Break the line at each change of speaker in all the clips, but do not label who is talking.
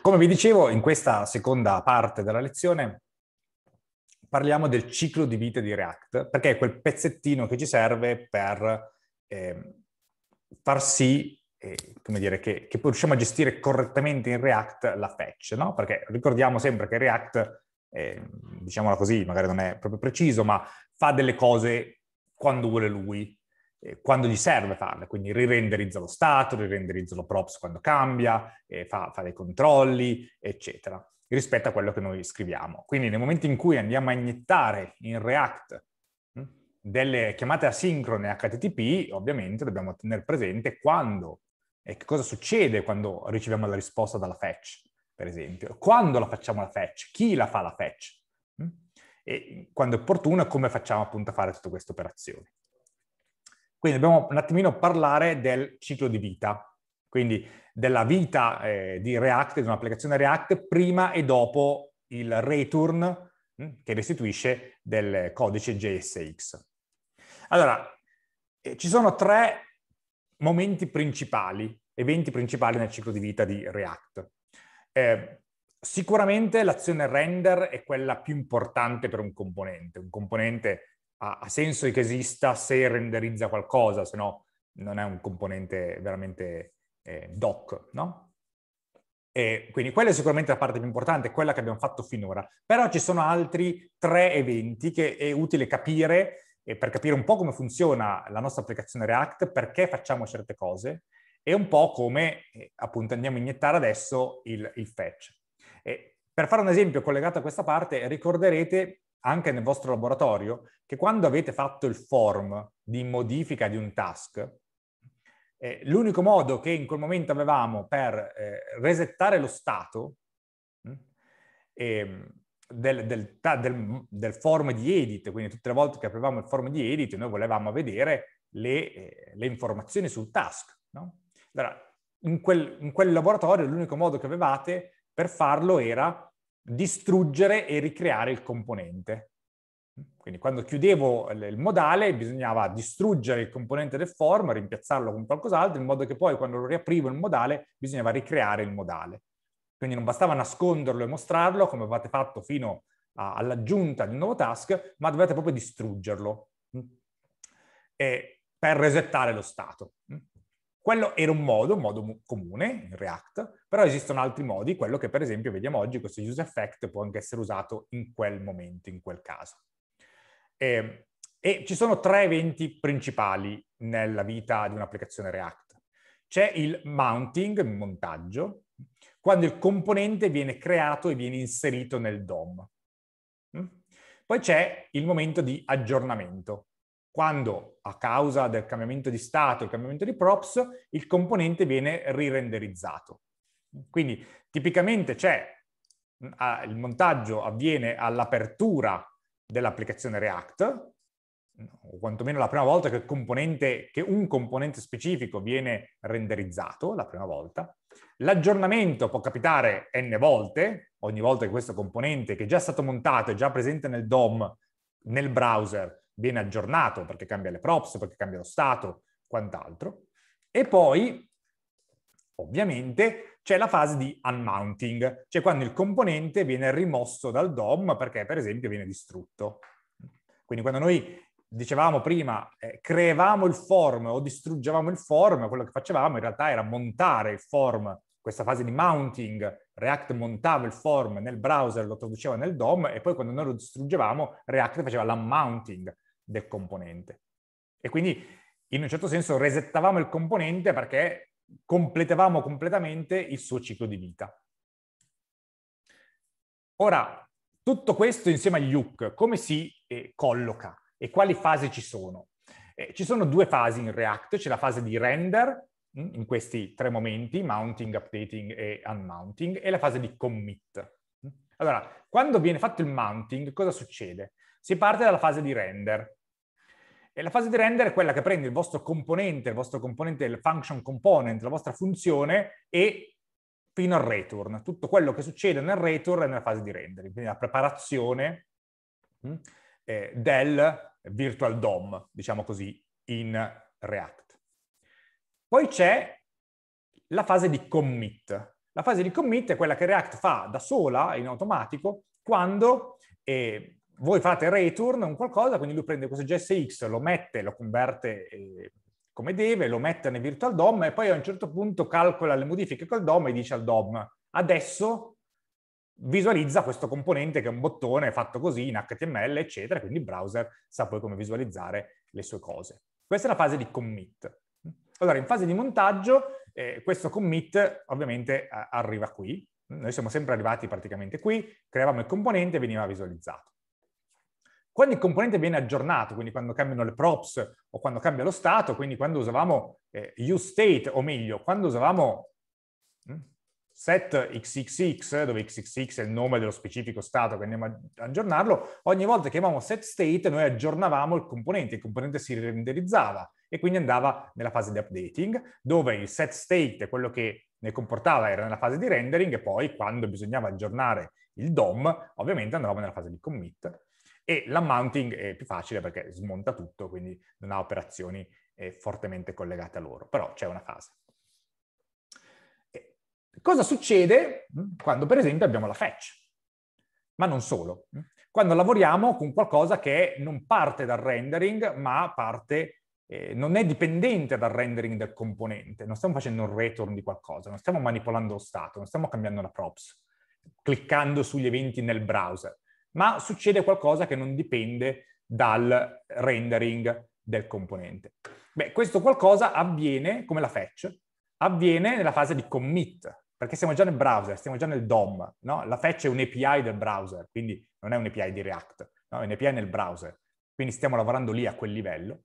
Come vi dicevo, in questa seconda parte della lezione parliamo del ciclo di vita di React, perché è quel pezzettino che ci serve per eh, far sì, eh, come dire, che, che riusciamo a gestire correttamente in React la fetch, no? Perché ricordiamo sempre che React, eh, diciamola così, magari non è proprio preciso, ma fa delle cose quando vuole lui, eh, quando gli serve farle, quindi rirenderizza lo stato, rirenderizza lo props quando cambia, eh, fa, fa dei controlli, eccetera, rispetto a quello che noi scriviamo. Quindi nel momento in cui andiamo a iniettare in React hm, delle chiamate asincrone HTTP, ovviamente dobbiamo tenere presente quando e che cosa succede quando riceviamo la risposta dalla fetch, per esempio. Quando la facciamo la fetch? Chi la fa la fetch? Hm? E quando è opportuno, come facciamo appunto a fare tutte queste operazioni. Quindi dobbiamo un attimino parlare del ciclo di vita, quindi della vita eh, di React, di un'applicazione React, prima e dopo il return mh, mm, che restituisce del codice JSX. Allora, eh, ci sono tre momenti principali, eventi principali nel ciclo di vita di React. Eh, sicuramente l'azione render è quella più importante per un componente. Un componente ha, ha senso che esista se renderizza qualcosa, se no non è un componente veramente eh, doc, no? E quindi quella è sicuramente la parte più importante, quella che abbiamo fatto finora. Però ci sono altri tre eventi che è utile capire eh, per capire un po' come funziona la nostra applicazione React, perché facciamo certe cose e un po' come eh, appunto andiamo a iniettare adesso il, il fetch. E per fare un esempio collegato a questa parte, ricorderete anche nel vostro laboratorio che quando avete fatto il form di modifica di un task, eh, l'unico modo che in quel momento avevamo per eh, resettare lo stato eh, del, del, del, del, form di edit, quindi tutte le volte che aprivamo il form di edit noi volevamo vedere le, eh, le informazioni sul task. No? Allora, in quel, in quel laboratorio l'unico modo che avevate per farlo era distruggere e ricreare il componente. Quindi quando chiudevo il modale bisognava distruggere il componente del form, rimpiazzarlo con qualcos'altro, in modo che poi quando lo riaprivo il modale bisognava ricreare il modale. Quindi non bastava nasconderlo e mostrarlo come avevate fatto fino all'aggiunta di un nuovo task, ma dovete proprio distruggerlo mm, per resettare lo stato. Mm. Quello era un modo, un modo comune in React, però esistono altri modi, quello che per esempio vediamo oggi, questo use effect può anche essere usato in quel momento, in quel caso. E, ehm, e ci sono tre eventi principali nella vita di un'applicazione React. C'è il mounting, il montaggio, quando il componente viene creato e viene inserito nel DOM. Hm? Poi c'è il momento di aggiornamento, quando a causa del cambiamento di stato, il cambiamento di props, il componente viene rirenderizzato. Quindi tipicamente c'è il montaggio avviene all'apertura dell'applicazione React, o quantomeno la prima volta che, componente, che, un componente specifico viene renderizzato, la prima volta. L'aggiornamento può capitare n volte, ogni volta che questo componente che è già stato montato, è già presente nel DOM, nel browser, viene aggiornato perché cambia le props, perché cambia lo stato, quant'altro. E poi, ovviamente, c'è la fase di unmounting, cioè quando il componente viene rimosso dal DOM perché, per esempio, viene distrutto. Quindi quando noi dicevamo prima, eh, creavamo il form o distruggevamo il form, quello che facevamo in realtà era montare il form, questa fase di mounting, React montava il form nel browser, lo traduceva nel DOM e poi quando noi lo distruggevamo, React faceva l'unmounting, del componente. E quindi in un certo senso resettavamo il componente perché completavamo completamente il suo ciclo di vita. Ora, tutto questo insieme agli hook, come si eh, colloca e quali fasi ci sono? Eh, ci sono due fasi in React, c'è la fase di render, mm, in questi tre momenti, mounting, updating e unmounting, e la fase di commit. Mm. Allora, quando viene fatto il mounting, cosa succede? Si parte dalla fase di render, e la fase di render è quella che prende il vostro componente, il vostro componente, il function component, la vostra funzione e fino al return. Tutto quello che succede nel return è nella fase di rendering, quindi la preparazione mm, eh, del virtual DOM, diciamo così, in React. Poi c'è la fase di commit. La fase di commit è quella che React fa da sola, in automatico, quando eh, voi fate return un qualcosa, quindi lui prende questo JSX, lo mette, lo converte eh, come deve, lo mette nel virtual DOM e poi a un certo punto calcola le modifiche col DOM e dice al DOM adesso visualizza questo componente che è un bottone fatto così in HTML, eccetera, quindi il browser sa poi come visualizzare le sue cose. Questa è la fase di commit. Allora, in fase di montaggio, eh, questo commit ovviamente arriva qui. Noi siamo sempre arrivati praticamente qui, creavamo il componente e veniva visualizzato. Quando il componente viene aggiornato, quindi quando cambiano le props o quando cambia lo stato, quindi quando usavamo eh, useState, o meglio, quando usavamo mh, mm, set xxx, dove xxx è il nome dello specifico stato che andiamo ad aggiornarlo, ogni volta che avevamo setState noi aggiornavamo il componente, il componente si renderizzava e quindi andava nella fase di updating, dove il setState, quello che ne comportava, era nella fase di rendering e poi quando bisognava aggiornare il DOM, ovviamente andavamo nella fase di commit e la mounting è più facile perché smonta tutto, quindi non ha operazioni eh, fortemente collegate a loro, però c'è una fase. E cosa succede mm, quando per esempio abbiamo la fetch? Ma non solo. Mm. Quando lavoriamo con qualcosa che non parte dal rendering, ma parte, eh, non è dipendente dal rendering del componente. Non stiamo facendo un return di qualcosa, non stiamo manipolando lo stato, non stiamo cambiando la props, cliccando sugli eventi nel browser ma succede qualcosa che non dipende dal rendering del componente. Beh, questo qualcosa avviene, come la fetch, avviene nella fase di commit, perché siamo già nel browser, siamo già nel DOM, no? La fetch è un API del browser, quindi non è un API di React, no? è un API nel browser, quindi stiamo lavorando lì a quel livello,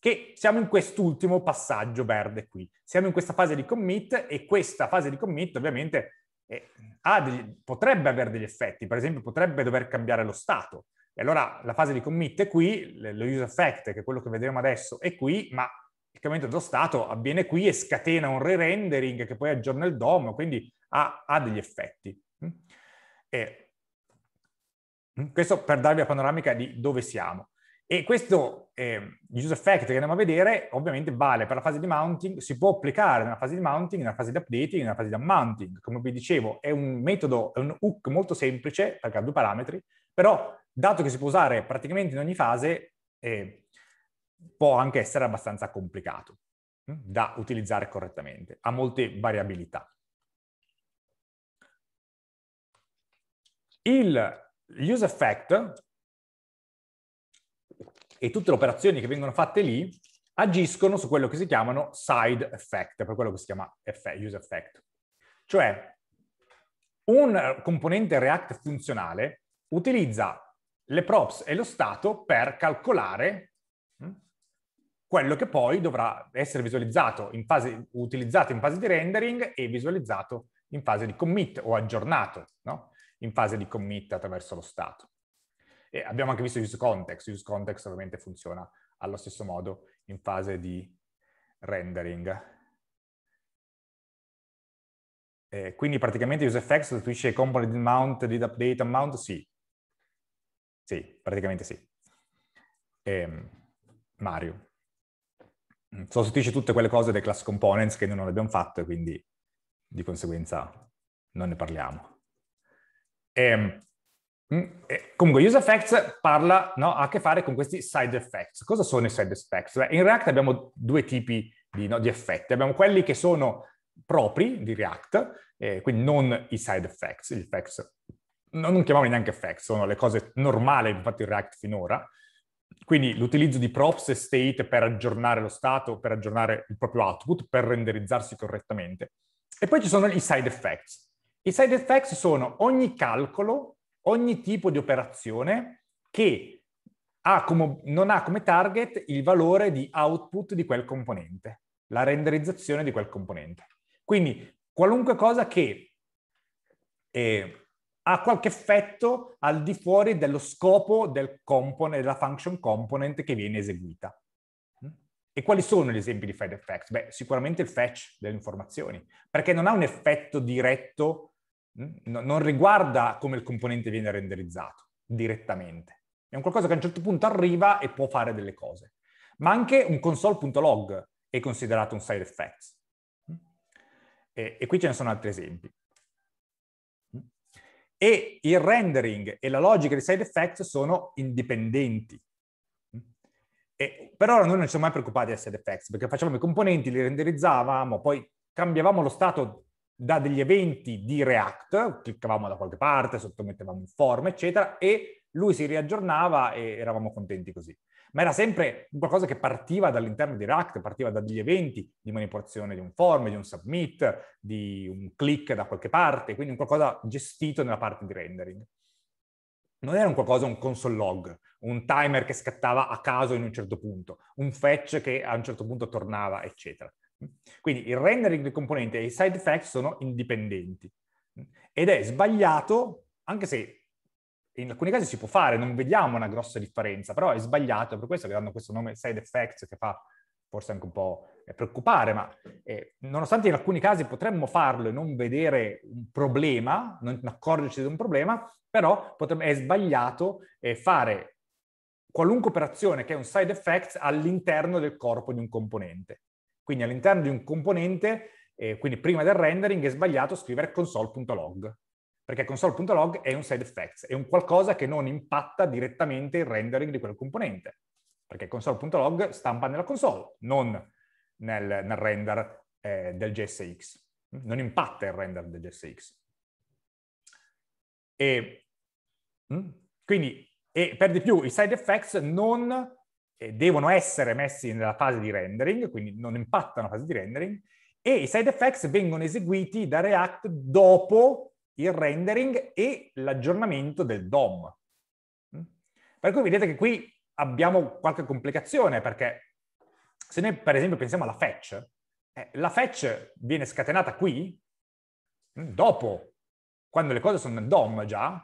che siamo in quest'ultimo passaggio verde qui. Siamo in questa fase di commit e questa fase di commit ovviamente degli, potrebbe avere degli effetti, per esempio potrebbe dover cambiare lo stato. E allora la fase di commit è qui, lo use effect, che è quello che vedremo adesso, è qui, ma il cambiamento dello stato avviene qui e scatena un re-rendering che poi aggiorna il DOM, quindi ha, ha degli effetti. Mm? E mm, questo per darvi la panoramica di dove siamo. E questo eh, use effect che andiamo a vedere ovviamente vale per la fase di mounting, si può applicare nella fase di mounting, nella fase di updating, nella fase di unmounting. Come vi dicevo è un metodo, è un hook molto semplice perché ha due parametri, però dato che si può usare praticamente in ogni fase eh, può anche essere abbastanza complicato hm, da utilizzare correttamente, ha molte variabilità. Il use effect e tutte le operazioni che vengono fatte lì agiscono su quello che si chiamano side effect, per quello che si chiama use effect. Cioè, un eh, componente React funzionale utilizza le props e lo stato per calcolare hm, quello che poi dovrà essere visualizzato in fase, utilizzato in fase di rendering e visualizzato in fase di commit o aggiornato, no? in fase di commit attraverso lo stato. E abbiamo anche visto use context, use context ovviamente funziona allo stesso modo in fase di rendering. Eh, quindi praticamente UseFX sostituisce component mount, did update amount? Sì. Sì, praticamente sì. Eh, Mario. Mm, sostituisce tutte quelle cose dei class components che noi non abbiamo fatto e quindi di conseguenza non ne parliamo. Eh, Mm, eh, comunque, Use Effects parla, no, ha a che fare con questi side effects. Cosa sono i side effects? Beh, in React abbiamo due tipi di, no, di, effetti. Abbiamo quelli che sono propri di React, eh, quindi non i side effects, gli effects, no, non chiamiamoli neanche effects, sono le cose normali infatti in React finora. Quindi l'utilizzo di props e state per aggiornare lo stato, per aggiornare il proprio output, per renderizzarsi correttamente. E poi ci sono i side effects. I side effects sono ogni calcolo ogni tipo di operazione che ha come, non ha come target il valore di output di quel componente, la renderizzazione di quel componente. Quindi qualunque cosa che eh, ha qualche effetto al di fuori dello scopo del component, della function component che viene eseguita. Mm? E quali sono gli esempi di fed effects? Beh, sicuramente il fetch delle informazioni, perché non ha un effetto diretto Mm? non riguarda come il componente viene renderizzato direttamente. È un qualcosa che a un certo punto arriva e può fare delle cose. Ma anche un console.log è considerato un side effect. Mm? E, e qui ce ne sono altri esempi. Mm? E il rendering e la logica di side effects sono indipendenti. E per ora noi non ci siamo mai preoccupati del side effects, perché facevamo i componenti, li renderizzavamo, poi cambiavamo lo stato da degli eventi di React, cliccavamo da qualche parte, sottomettevamo un form, eccetera, e lui si riaggiornava e eravamo contenti così. Ma era sempre qualcosa che partiva dall'interno di React, partiva da degli eventi di manipolazione di un form, di un submit, di un click da qualche parte, quindi un qualcosa gestito nella parte di rendering. Non era un qualcosa, un console log, un timer che scattava a caso in un certo punto, un fetch che a un certo punto tornava, eccetera quindi il rendering del componente e i side effect sono indipendenti. Ed è sbagliato, anche se in alcuni casi si può fare, non vediamo una grossa differenza, però è sbagliato, è per questo che danno questo nome side effects che fa forse anche un po' preoccupare, ma eh, nonostante in alcuni casi potremmo farlo e non vedere un problema, non accorgerci di un problema, però potrebbe, è sbagliato eh, fare qualunque operazione che è un side effect all'interno del corpo di un componente. Quindi all'interno di un componente, eh, quindi prima del rendering, è sbagliato scrivere console.log, perché console.log è un side effects, è un qualcosa che non impatta direttamente il rendering di quel componente, perché console.log stampa nella console, non nel, nel render eh, del JSX, non impatta il render del JSX. E, mm? quindi, e per di più i side effects non devono essere messi nella fase di rendering, quindi non impattano la fase di rendering, e i side effects vengono eseguiti da React dopo il rendering e l'aggiornamento del DOM. Mm? Per cui vedete che qui abbiamo qualche complicazione, perché se noi per esempio pensiamo alla fetch, eh, la fetch viene scatenata qui, mm, dopo, quando le cose sono nel DOM già,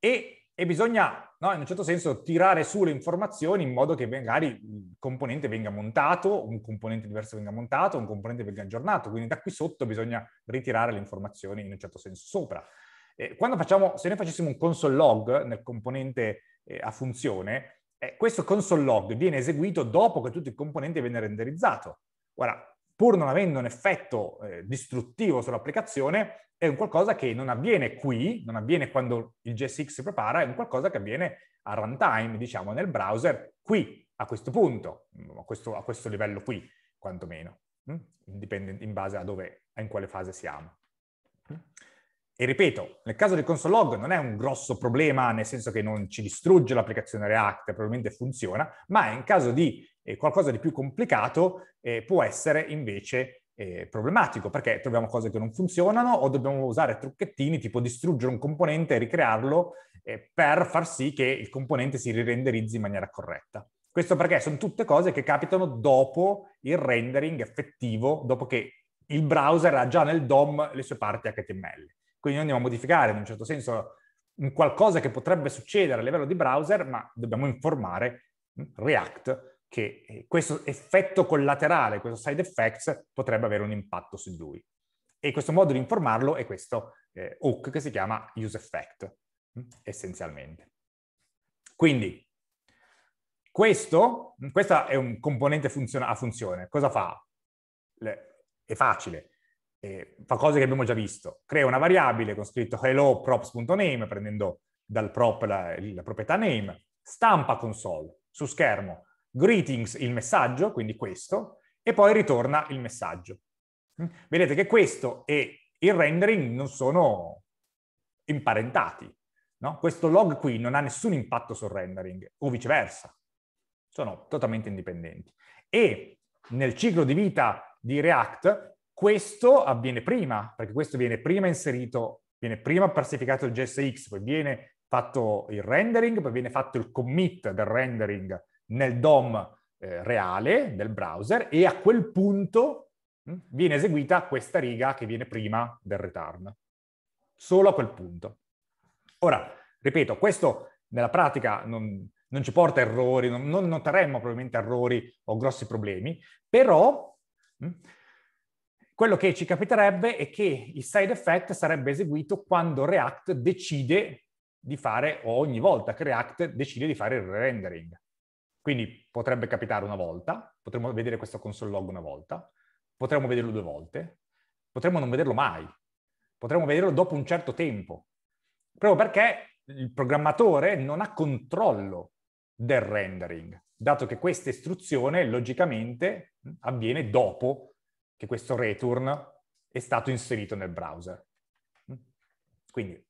e e bisogna, no, in un certo senso, tirare su le informazioni in modo che magari il componente venga montato, un componente diverso venga montato, un componente venga aggiornato, quindi da qui sotto bisogna ritirare le informazioni in un certo senso sopra. quando facciamo, se noi facessimo un console log nel componente eh, a funzione, eh, questo console log viene eseguito dopo che tutto il componente viene renderizzato. Ora, pur non avendo un effetto eh, distruttivo sull'applicazione, è un qualcosa che non avviene qui, non avviene quando il JSX si prepara, è un qualcosa che avviene a runtime, diciamo, nel browser, qui, a questo punto, mm, a questo, a questo livello qui, quantomeno. Mm? in base a dove, in quale fase siamo. Mm? E ripeto, nel caso di console log non è un grosso problema, nel senso che non ci distrugge l'applicazione React, probabilmente funziona, ma in caso di eh, qualcosa di più complicato eh, può essere invece eh, problematico perché troviamo cose che non funzionano o dobbiamo usare trucchettini tipo distruggere un componente e ricrearlo eh, per far sì che il componente si rirenderizzi in maniera corretta. Questo perché sono tutte cose che capitano dopo il rendering effettivo, dopo che il browser ha già nel DOM le sue parti HTML. Quindi andiamo a modificare in un certo senso qualcosa che potrebbe succedere a livello di browser, ma dobbiamo informare mm, React che eh, questo effetto collaterale, questo side effects, potrebbe avere un impatto su lui. E questo modo di informarlo è questo eh, hook che si chiama use effect, mm, essenzialmente. Quindi, questo, mm, questa è un componente funziona, a funzione. Cosa fa? Le, è facile. Eh, fa cose che abbiamo già visto. Crea una variabile con scritto hello props.name, prendendo dal prop la, la proprietà name, stampa console su schermo greetings il messaggio, quindi questo, e poi ritorna il messaggio. Mm? Vedete che questo e il rendering non sono imparentati. No? Questo log qui non ha nessun impatto sul rendering, o viceversa. Sono totalmente indipendenti. E nel ciclo di vita di React questo avviene prima, perché questo viene prima inserito, viene prima parsificato il JSX, poi viene fatto il rendering, poi viene fatto il commit del rendering nel DOM eh, reale del browser e a quel punto mh, mm, viene eseguita questa riga che viene prima del return. Solo a quel punto. Ora, ripeto, questo nella pratica non, non ci porta errori, non, non, noteremmo probabilmente errori o grossi problemi, però mh, mm, quello che ci capiterebbe è che il side effect sarebbe eseguito quando React decide di fare, o ogni volta che React decide di fare il rendering. Quindi potrebbe capitare una volta, potremmo vedere questo console log una volta, potremmo vederlo due volte, potremmo non vederlo mai, potremmo vederlo dopo un certo tempo, proprio perché il programmatore non ha controllo del rendering, dato che questa istruzione logicamente avviene dopo che questo return è stato inserito nel browser. Quindi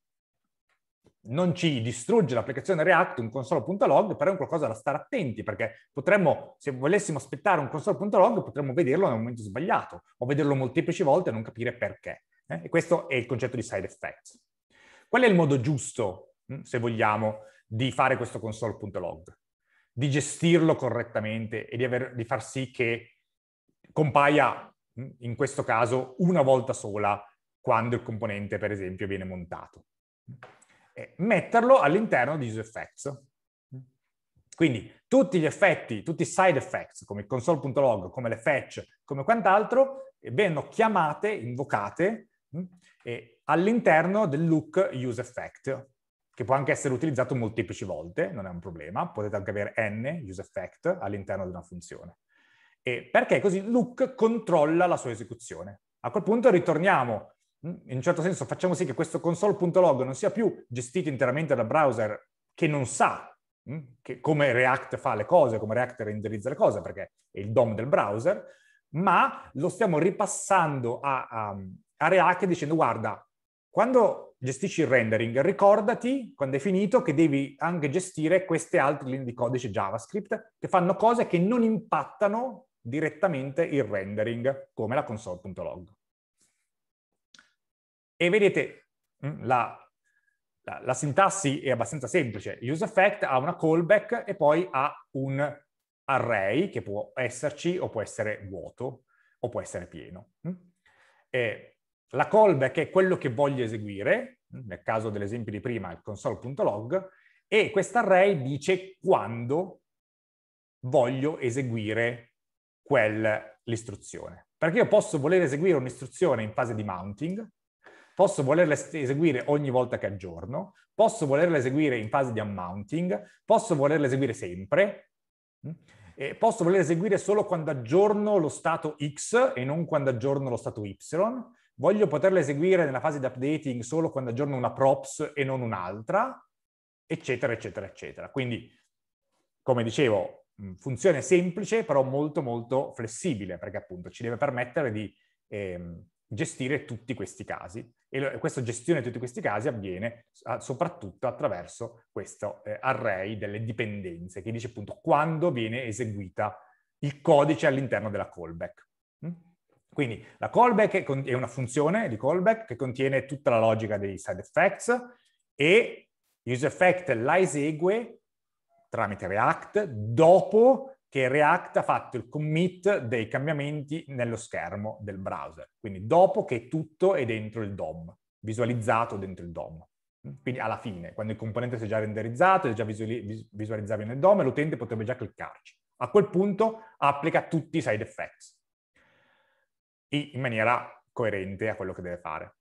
non ci distrugge l'applicazione React un console.log, però è un qualcosa da stare attenti, perché potremmo, se volessimo aspettare un console.log, potremmo vederlo nel momento sbagliato, o vederlo molteplici volte e non capire perché. Eh? E questo è il concetto di side effects. Qual è il modo giusto, mm, se vogliamo, di fare questo console.log? Di gestirlo correttamente e di, aver, di far sì che compaia, mm, in questo caso, una volta sola, quando il componente, per esempio, viene montato metterlo all'interno di useEffects. Quindi tutti gli effetti, tutti i side effects, come il console.log, come le fetch, come quant'altro, eh, vengono chiamate, invocate, mm, all'interno del look useEffect, che può anche essere utilizzato molteplici volte, non è un problema, potete anche avere n useEffect all'interno di una funzione. E perché così look controlla la sua esecuzione. A quel punto ritorniamo Mm, in un certo senso facciamo sì che questo console.log non sia più gestito interamente dal browser che non sa mm, che come React fa le cose, come React renderizza le cose, perché è il DOM del browser, ma lo stiamo ripassando a, a, a React dicendo guarda, quando gestisci il rendering, ricordati, quando è finito, che devi anche gestire queste altre linee di codice JavaScript che fanno cose che non impattano direttamente il rendering, come la console.log. E vedete, mm, la, la, la sintassi è abbastanza semplice. UseEffect ha una callback e poi ha un array che può esserci o può essere vuoto o può essere pieno. Mm? E la callback è quello che voglio eseguire, mm, nel caso dell'esempio di prima il console.log, e quest'array dice quando voglio eseguire quell'istruzione. Perché io posso voler eseguire un'istruzione in fase di mounting, posso volerla eseguire ogni volta che aggiorno, posso volerla eseguire in fase di unmounting, posso volerla eseguire sempre, mm, e posso volerla eseguire solo quando aggiorno lo stato X e non quando aggiorno lo stato Y, voglio poterla eseguire nella fase di updating solo quando aggiorno una props e non un'altra, eccetera, eccetera, eccetera. Quindi, come dicevo, mm, funzione semplice, però molto, molto flessibile, perché appunto ci deve permettere di... Ehm, gestire tutti questi casi. E questa gestione di tutti questi casi avviene soprattutto attraverso questo eh, array delle dipendenze, che dice appunto quando viene eseguita il codice all'interno della callback. Mm? Quindi la callback è una funzione di callback che contiene tutta la logica dei side effects e useEffect la esegue tramite React dopo che React ha fatto il commit dei cambiamenti nello schermo del browser, quindi dopo che tutto è dentro il DOM, visualizzato dentro il DOM. Quindi alla fine, quando il componente si è già renderizzato, è già visualizzabile nel DOM e l'utente potrebbe già cliccarci. A quel punto applica tutti i side effects in maniera coerente a quello che deve fare.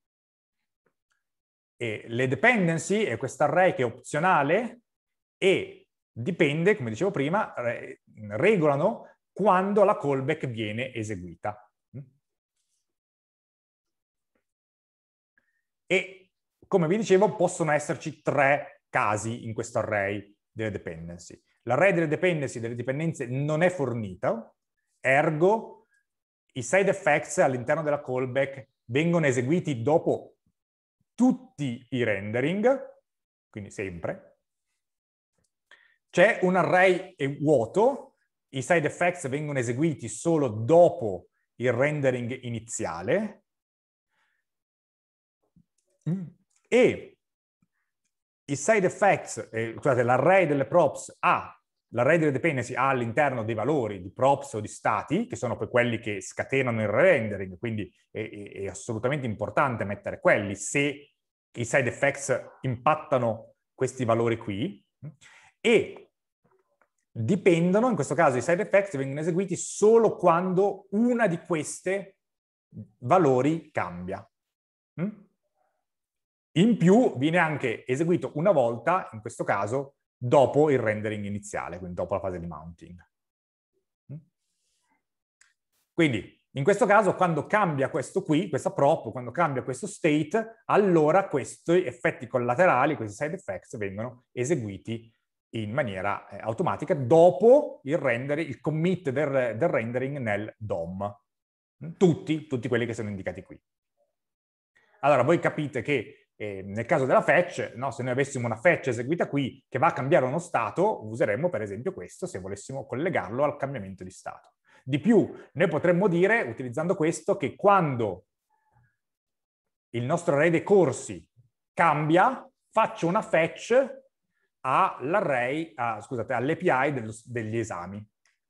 E le dependency è questo array che è opzionale e dipende, come dicevo prima, regolano quando la callback viene eseguita. E come vi dicevo, possono esserci tre casi in questo array delle dependency. L'array delle dependency, delle dipendenze, non è fornito, ergo i side effects all'interno della callback vengono eseguiti dopo tutti i rendering, quindi sempre, c'è un array vuoto, i side effects vengono eseguiti solo dopo il rendering iniziale mm. e i side effects, eh, scusate, l'array delle props ha, l'array delle dependency ha all'interno dei valori di props o di stati, che sono poi quelli che scatenano il rendering, quindi è, è assolutamente importante mettere quelli se i side effects impattano questi valori qui e dipendono, in questo caso i side effects vengono eseguiti solo quando una di queste valori cambia. Mm? In più viene anche eseguito una volta, in questo caso, dopo il rendering iniziale, quindi dopo la fase di mounting. Mm? Quindi, in questo caso, quando cambia questo qui, questa prop, quando cambia questo state, allora questi effetti collaterali, questi side effects, vengono eseguiti in maniera eh, automatica dopo il, rendere, il commit del, del rendering nel DOM. Mm? Tutti, tutti quelli che sono indicati qui. Allora, voi capite che eh, nel caso della fetch, no, se noi avessimo una fetch eseguita qui che va a cambiare uno stato, useremmo per esempio questo se volessimo collegarlo al cambiamento di stato. Di più, noi potremmo dire, utilizzando questo, che quando il nostro array dei corsi cambia, faccio una fetch all'array, a, scusate, all'API dello, degli esami,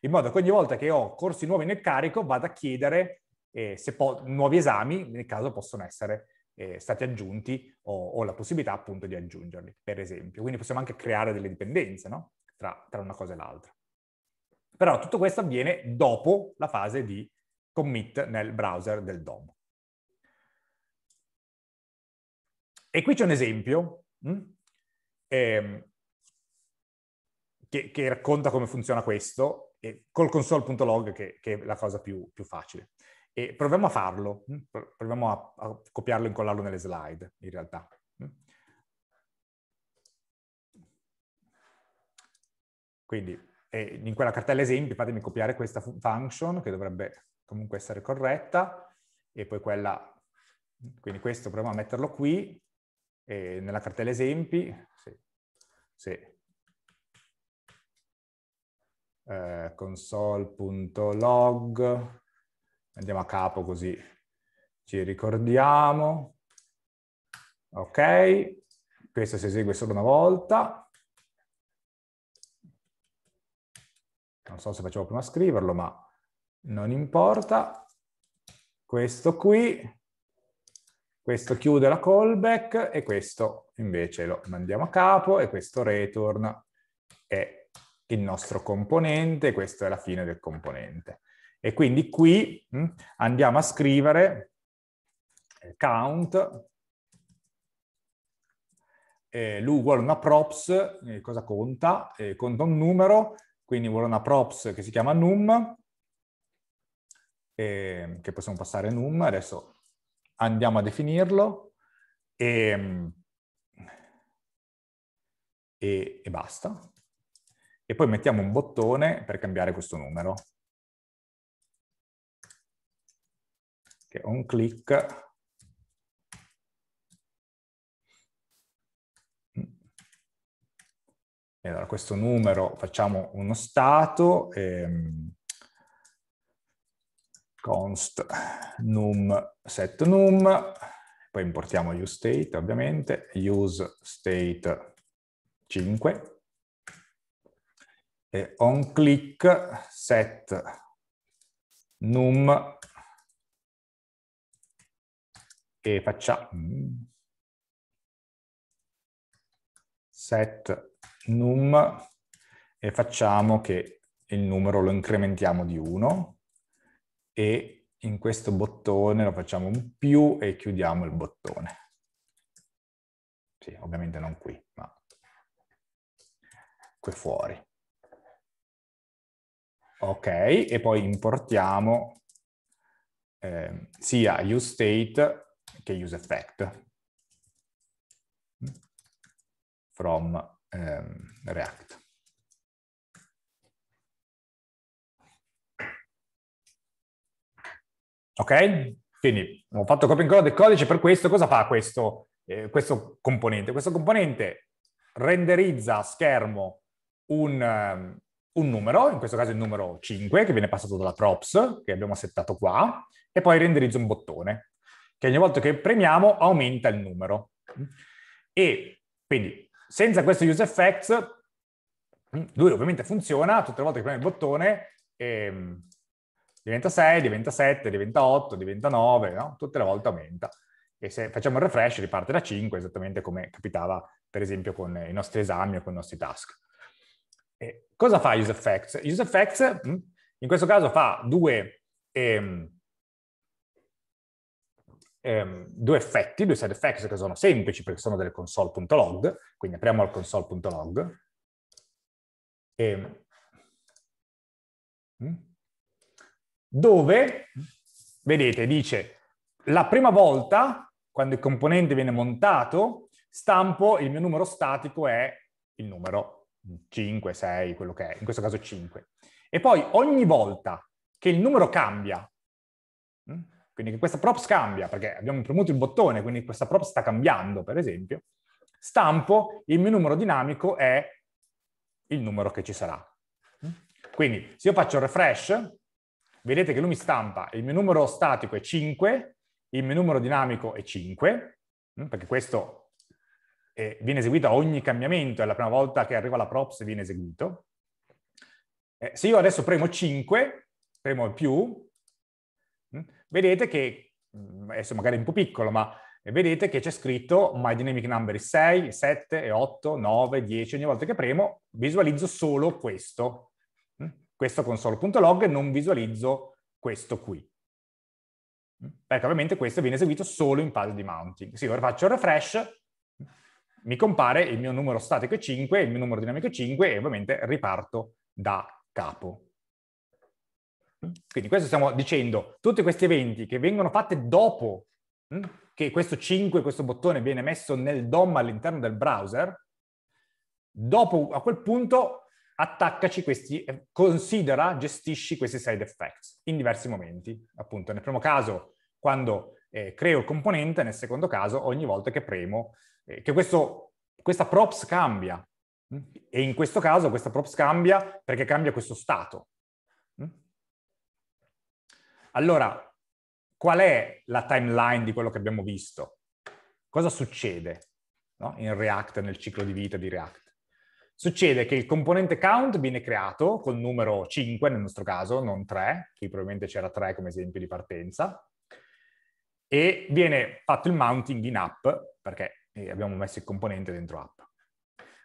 in modo che ogni volta che ho corsi nuovi nel carico vado a chiedere eh, se nuovi esami, nel caso possono essere eh, stati aggiunti o, o, la possibilità appunto di aggiungerli, per esempio. Quindi possiamo anche creare delle dipendenze no? tra, tra una cosa e l'altra. Però tutto questo avviene dopo la fase di commit nel browser del DOM. E qui c'è un esempio. Mm? Eh, che, che racconta come funziona questo, e col console.log che, che, è la cosa più, più, facile. E proviamo a farlo, mm? proviamo a, a copiarlo e incollarlo nelle slide, in realtà. Mm? Quindi eh, in quella cartella esempi fatemi copiare questa function che dovrebbe comunque essere corretta e poi quella, mm? quindi questo proviamo a metterlo qui eh, nella cartella esempi, se, se eh, console.log, andiamo a capo così ci ricordiamo, ok, questo si esegue solo una volta, non so se facevo prima scriverlo, ma non importa, questo qui, questo chiude la callback e questo invece lo mandiamo a capo e questo return è il nostro componente, questa è la fine del componente. E quindi qui mh, hm, andiamo a scrivere count, eh, lui vuole una props, eh, cosa conta? Eh, conta un numero, quindi vuole una props che si chiama num, che possiamo passare num, adesso andiamo a definirlo e, e, e basta e poi mettiamo un bottone per cambiare questo numero. Che è un click E allora questo numero facciamo uno stato, ehm, const num set num, poi importiamo useState ovviamente, useState 5, e on click set num e facciamo set num e facciamo che il numero lo incrementiamo di 1 e in questo bottone lo facciamo un più e chiudiamo il bottone. Sì, ovviamente non qui, ma qui fuori. Ok, e poi importiamo eh, sia useState che useEffect from ehm, React. Ok? Quindi ho fatto copia e incolla del codice, per questo cosa fa questo, eh, questo componente? Questo componente renderizza a schermo un, ehm, un numero, in questo caso il numero 5, che viene passato dalla props, che abbiamo settato qua, e poi renderizzo un bottone, che ogni volta che premiamo aumenta il numero. E quindi senza questo use effects, lui ovviamente funziona, tutte le volte che premiamo il bottone ehm, diventa 6, diventa 7, diventa 8, diventa 9, no? tutte le volte aumenta. E se facciamo il refresh riparte da 5, esattamente come capitava per esempio con i nostri esami o con i nostri task. Eh, cosa fa UseFX? UseFX hm, in questo caso fa due, ehm, ehm, due effetti, due side effects che sono semplici perché sono delle console.log, quindi apriamo il console.log. Ehm, hm, dove, vedete, dice la prima volta, quando il componente viene montato, stampo il mio numero statico è il numero 5, 6, quello che è, in questo caso 5. E poi ogni volta che il numero cambia, mm, quindi che questa props cambia, perché abbiamo premuto il bottone, quindi questa props sta cambiando, per esempio, stampo il mio numero dinamico è il numero che ci sarà. Mm. Quindi se io faccio un refresh, vedete che lui mi stampa il mio numero statico è 5, il mio numero dinamico è 5, mm, perché questo eh, viene eseguito ogni cambiamento, è la prima volta che arriva la props e viene eseguito. Eh, se io adesso premo 5, premo il più, mm, vedete che, mm, adesso magari è un po' piccolo, ma vedete che c'è scritto my dynamic number 6, 7, 8, 9, 10, ogni volta che premo visualizzo solo questo, mh, mm, questo console.log, non visualizzo questo qui. Perché ovviamente questo viene eseguito solo in fase di mounting. Se io ora faccio il refresh, mi compare il mio numero statico 5, il mio numero dinamico 5 e ovviamente riparto da capo. Quindi questo stiamo dicendo, tutti questi eventi che vengono fatti dopo hm, che questo 5, questo bottone viene messo nel DOM all'interno del browser, dopo a quel punto attaccaci questi, eh, considera, gestisci questi side effects in diversi momenti. Appunto, nel primo caso quando eh, creo il componente, nel secondo caso ogni volta che premo eh, che questo, questa props cambia. Mm? E in questo caso questa props cambia perché cambia questo stato. Mm? Allora, qual è la timeline di quello che abbiamo visto? Cosa succede no? in React, nel ciclo di vita di React? Succede che il componente count viene creato col numero 5 nel nostro caso, non 3, qui probabilmente c'era 3 come esempio di partenza, e viene fatto il mounting in app, perché e abbiamo messo il componente dentro app.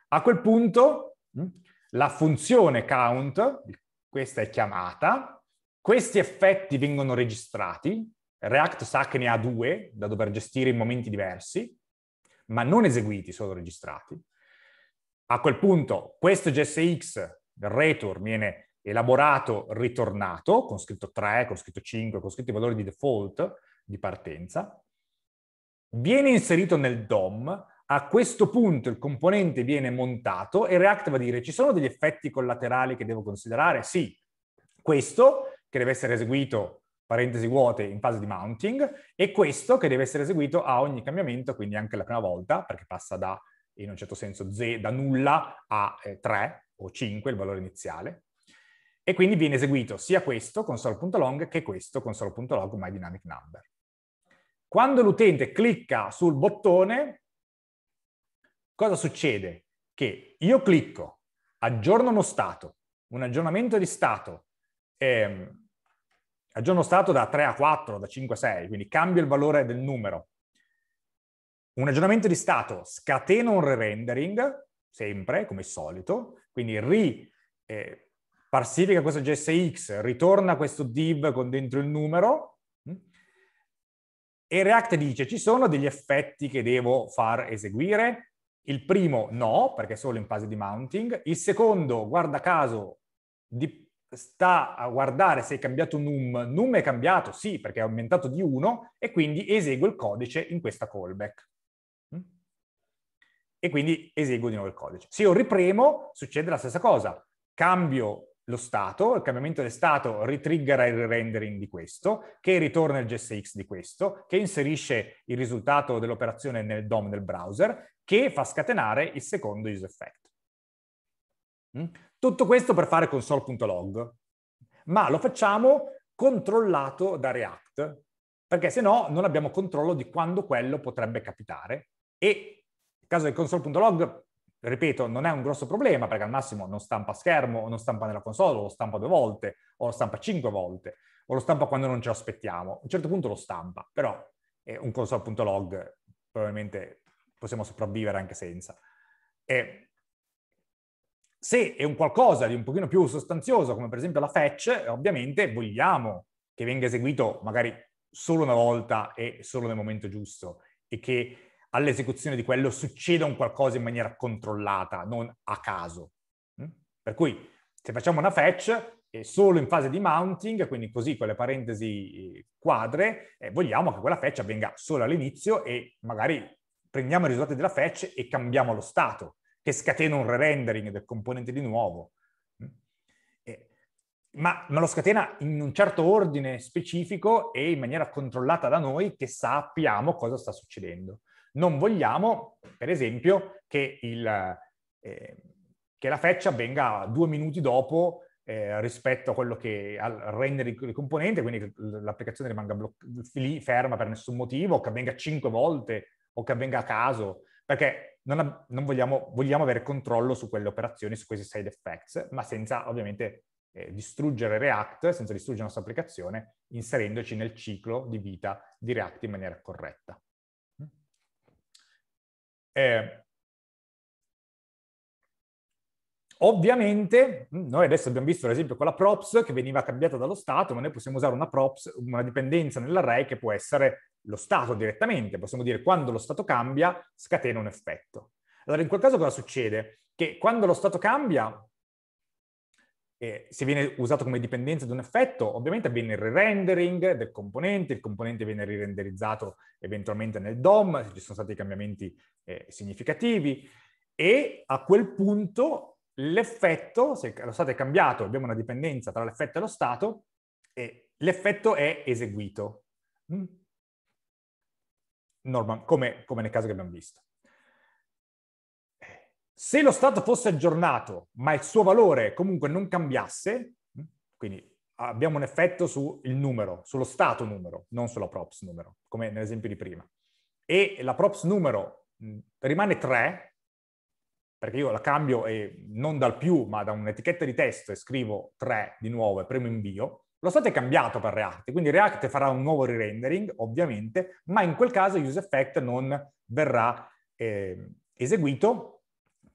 A quel punto mm, la funzione count, questa è chiamata, questi effetti vengono registrati, React sa che ne ha due da dover gestire in momenti diversi, ma non eseguiti, solo registrati. A quel punto questo JSX, il return, viene elaborato, ritornato, con scritto 3, con scritto 5, con scritto i valori di default di partenza, viene inserito nel DOM, a questo punto il componente viene montato e React va a dire ci sono degli effetti collaterali che devo considerare? Sì, questo che deve essere eseguito, parentesi vuote, in fase di mounting, e questo che deve essere eseguito a ogni cambiamento, quindi anche la prima volta, perché passa da, in un certo senso, z, da nulla a eh, 3 o 5, il valore iniziale. E quindi viene eseguito sia questo, console.log, che questo, console.log, my dynamic number. Quando l'utente clicca sul bottone, cosa succede? Che io clicco, aggiorno uno stato, un aggiornamento di stato, ehm, aggiorno stato da 3 a 4, da 5 a 6, quindi cambio il valore del numero. Un aggiornamento di stato, scateno un re-rendering, sempre, come solito, quindi ri... Eh, parsifica questo JSX, ritorna questo div con dentro il numero, e React dice ci sono degli effetti che devo far eseguire? Il primo no, perché è solo in fase di mounting. Il secondo, guarda caso, di, sta a guardare se è cambiato num. Num è cambiato, sì, perché è aumentato di 1 e quindi eseguo il codice in questa callback. Mm? E quindi eseguo di nuovo il codice. Se io ripremo, succede la stessa cosa. Cambio lo stato, il cambiamento del stato ritriggerà il rendering di questo, che ritorna il GSX di questo, che inserisce il risultato dell'operazione nel DOM del browser, che fa scatenare il secondo use effect. Mm? Tutto questo per fare console.log, ma lo facciamo controllato da React, perché se no non abbiamo controllo di quando quello potrebbe capitare e nel caso del console.log ripeto, non è un grosso problema perché al massimo non stampa schermo o non stampa nella console o lo stampa due volte o lo stampa cinque volte o lo stampa quando non ce l'aspettiamo. A un certo punto lo stampa, però è eh, un console.log probabilmente possiamo sopravvivere anche senza. E se è un qualcosa di un pochino più sostanzioso, come per esempio la fetch, ovviamente vogliamo che venga eseguito magari solo una volta e solo nel momento giusto e che all'esecuzione di quello succeda un qualcosa in maniera controllata, non a caso. Mm? Per cui se facciamo una fetch solo in fase di mounting, quindi così con le parentesi eh, quadre, eh, vogliamo che quella fetch avvenga solo all'inizio e magari prendiamo i risultati della fetch e cambiamo lo stato, che scatena un re-rendering del componente di nuovo. Mm? Eh, ma, ma lo scatena in un certo ordine specifico e in maniera controllata da noi che sappiamo cosa sta succedendo. Non vogliamo, per esempio, che, il, eh, che la feccia avvenga due minuti dopo eh, rispetto a quello che al rendere il componente, quindi che l'applicazione rimanga bloc- lì ferma per nessun motivo, o che avvenga cinque volte o che avvenga a caso, perché non, ab- non vogliamo, vogliamo, avere controllo su quelle operazioni, su questi side effects, ma senza ovviamente eh, distruggere React, senza distruggere la nostra applicazione, inserendoci nel ciclo di vita di React in maniera corretta. Eh, ovviamente, noi adesso abbiamo visto l'esempio con la props che veniva cambiata dallo Stato, ma noi possiamo usare una props, una dipendenza nell'array che può essere lo Stato direttamente. Possiamo dire quando lo Stato cambia, scatena un effetto. Allora, in quel caso cosa succede? Che quando lo Stato cambia, eh, se viene usato come dipendenza di un effetto, ovviamente avviene il re-rendering del componente, il componente viene rirenderizzato eventualmente nel DOM, se ci sono stati cambiamenti eh, significativi, e a quel punto l'effetto, se lo stato è cambiato, abbiamo una dipendenza tra l'effetto e lo stato, eh, l'effetto è eseguito. Mm? Normal, come, come nel caso che abbiamo visto se lo stato fosse aggiornato, ma il suo valore comunque non cambiasse, mm, quindi abbiamo un effetto sul numero, sullo stato numero, non sulla props numero, come nell'esempio di prima. E la props numero mm, rimane 3, perché io la cambio e non dal più, ma da un'etichetta di testo e scrivo 3 di nuovo e premo invio, lo stato è cambiato per React, quindi React farà un nuovo re-rendering, ovviamente, ma in quel caso useEffect non verrà eh, eseguito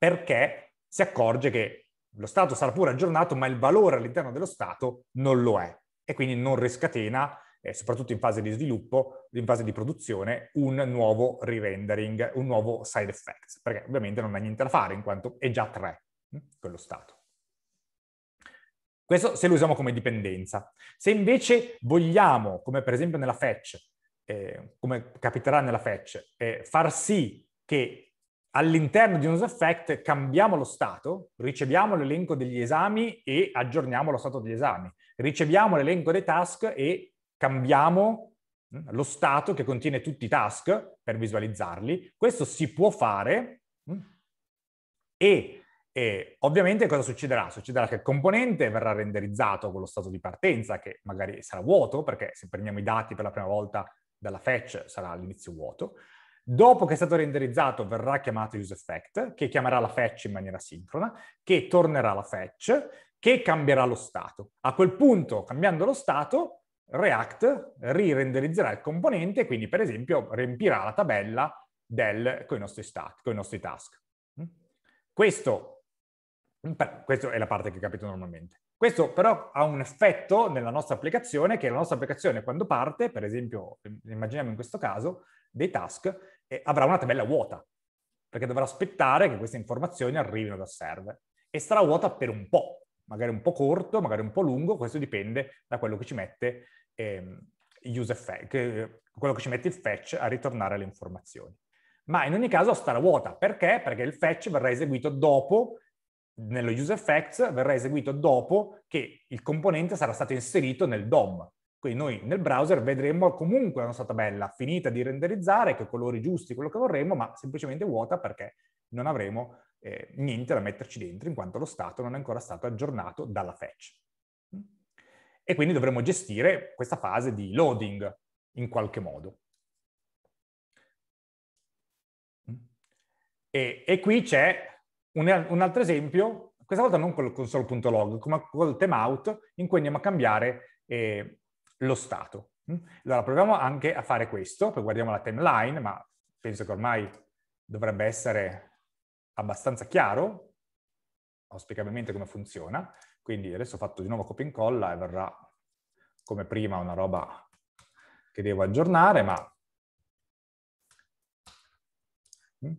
perché si accorge che lo Stato sarà pure aggiornato, ma il valore all'interno dello Stato non lo è e quindi non riscatena, eh, soprattutto in fase di sviluppo, in fase di produzione, un nuovo re-rendering, un nuovo side effect, perché ovviamente non ha niente da fare in quanto è già 3 quello hm, Stato. Questo se lo usiamo come dipendenza. Se invece vogliamo, come per esempio nella fetch, eh, come capiterà nella fetch, eh, far sì che all'interno di Nose Effect cambiamo lo stato, riceviamo l'elenco degli esami e aggiorniamo lo stato degli esami, riceviamo l'elenco dei task e cambiamo mm, lo stato che contiene tutti i task per visualizzarli. Questo si può fare mm, e, e ovviamente cosa succederà? Succederà che il componente verrà renderizzato con lo stato di partenza che magari sarà vuoto perché se prendiamo i dati per la prima volta dalla fetch sarà all'inizio vuoto, Dopo che è stato renderizzato verrà chiamato useEffect, che chiamerà la fetch in maniera sincrona, che tornerà la fetch, che cambierà lo stato. A quel punto, cambiando lo stato, React rirenderizzerà il componente, quindi per esempio riempirà la tabella del, con, i nostri stat, con i nostri task. Mm? Questo, mm, questa è la parte che capito normalmente. Questo però ha un effetto nella nostra applicazione, che la nostra applicazione quando parte, per esempio, immaginiamo in questo caso, dei task eh, avrà una tabella vuota, perché dovrà aspettare che queste informazioni arrivino dal server. E sarà vuota per un po', magari un po' corto, magari un po' lungo, questo dipende da quello che ci mette, ehm, effect, che, quello che ci mette il fetch a ritornare le informazioni. Ma in ogni caso starà vuota, perché? Perché il fetch verrà eseguito dopo nello use effects verrà eseguito dopo che il componente sarà stato inserito nel DOM. Quindi noi nel browser vedremo comunque la nostra tabella finita di renderizzare, con colori giusti, quello che vorremmo, ma semplicemente vuota perché non avremo eh, niente da metterci dentro, in quanto lo stato non è ancora stato aggiornato dalla fetch. E quindi dovremo gestire questa fase di loading in qualche modo. E, e qui c'è un, un, altro esempio, questa volta non col console.log, ma col timeout, in cui andiamo a cambiare eh, lo Stato. Mm? Allora proviamo anche a fare questo, poi guardiamo la timeline, ma penso che ormai dovrebbe essere abbastanza chiaro, auspicabilmente come funziona. Quindi adesso ho fatto di nuovo copia e incolla e verrà come prima una roba che devo aggiornare, ma... Mm?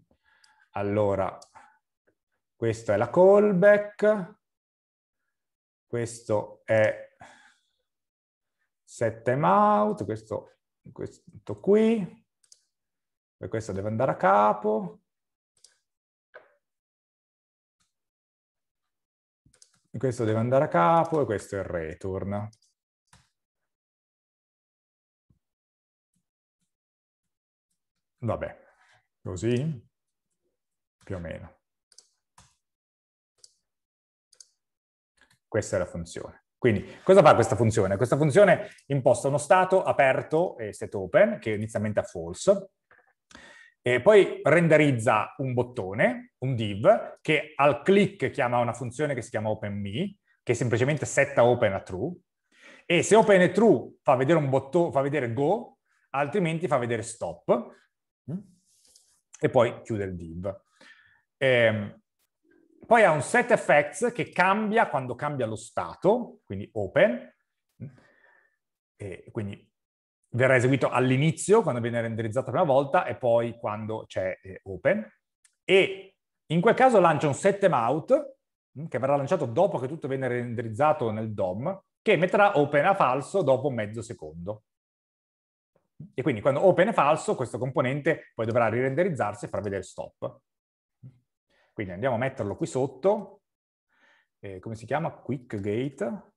Allora, questo è la callback, questo è settem out, questo, questo qui, e questo deve andare a
capo. E questo deve andare a capo e questo è il return. Vabbè,
così più o meno. Questa è la funzione. Quindi cosa fa questa funzione? Questa funzione imposta uno stato aperto e set open, che inizialmente è false, e poi renderizza un bottone, un div, che al click chiama una funzione che si chiama openMe, che semplicemente setta open a true, e se open è true fa vedere, un fa vedere go, altrimenti fa vedere stop, mm, e poi chiude il div. Ehm, poi ha un set effects che cambia quando cambia lo stato, quindi open, e quindi verrà eseguito all'inizio quando viene renderizzato la prima volta e poi quando c'è eh, open. E in quel caso lancia un set out mm, che verrà lanciato dopo che tutto viene renderizzato nel DOM, che metterà open a falso dopo mezzo secondo. E quindi quando open è falso, questo componente poi dovrà rirenderizzarsi e far vedere stop. Quindi andiamo a metterlo qui sotto, eh, come si chiama? Quick Gate.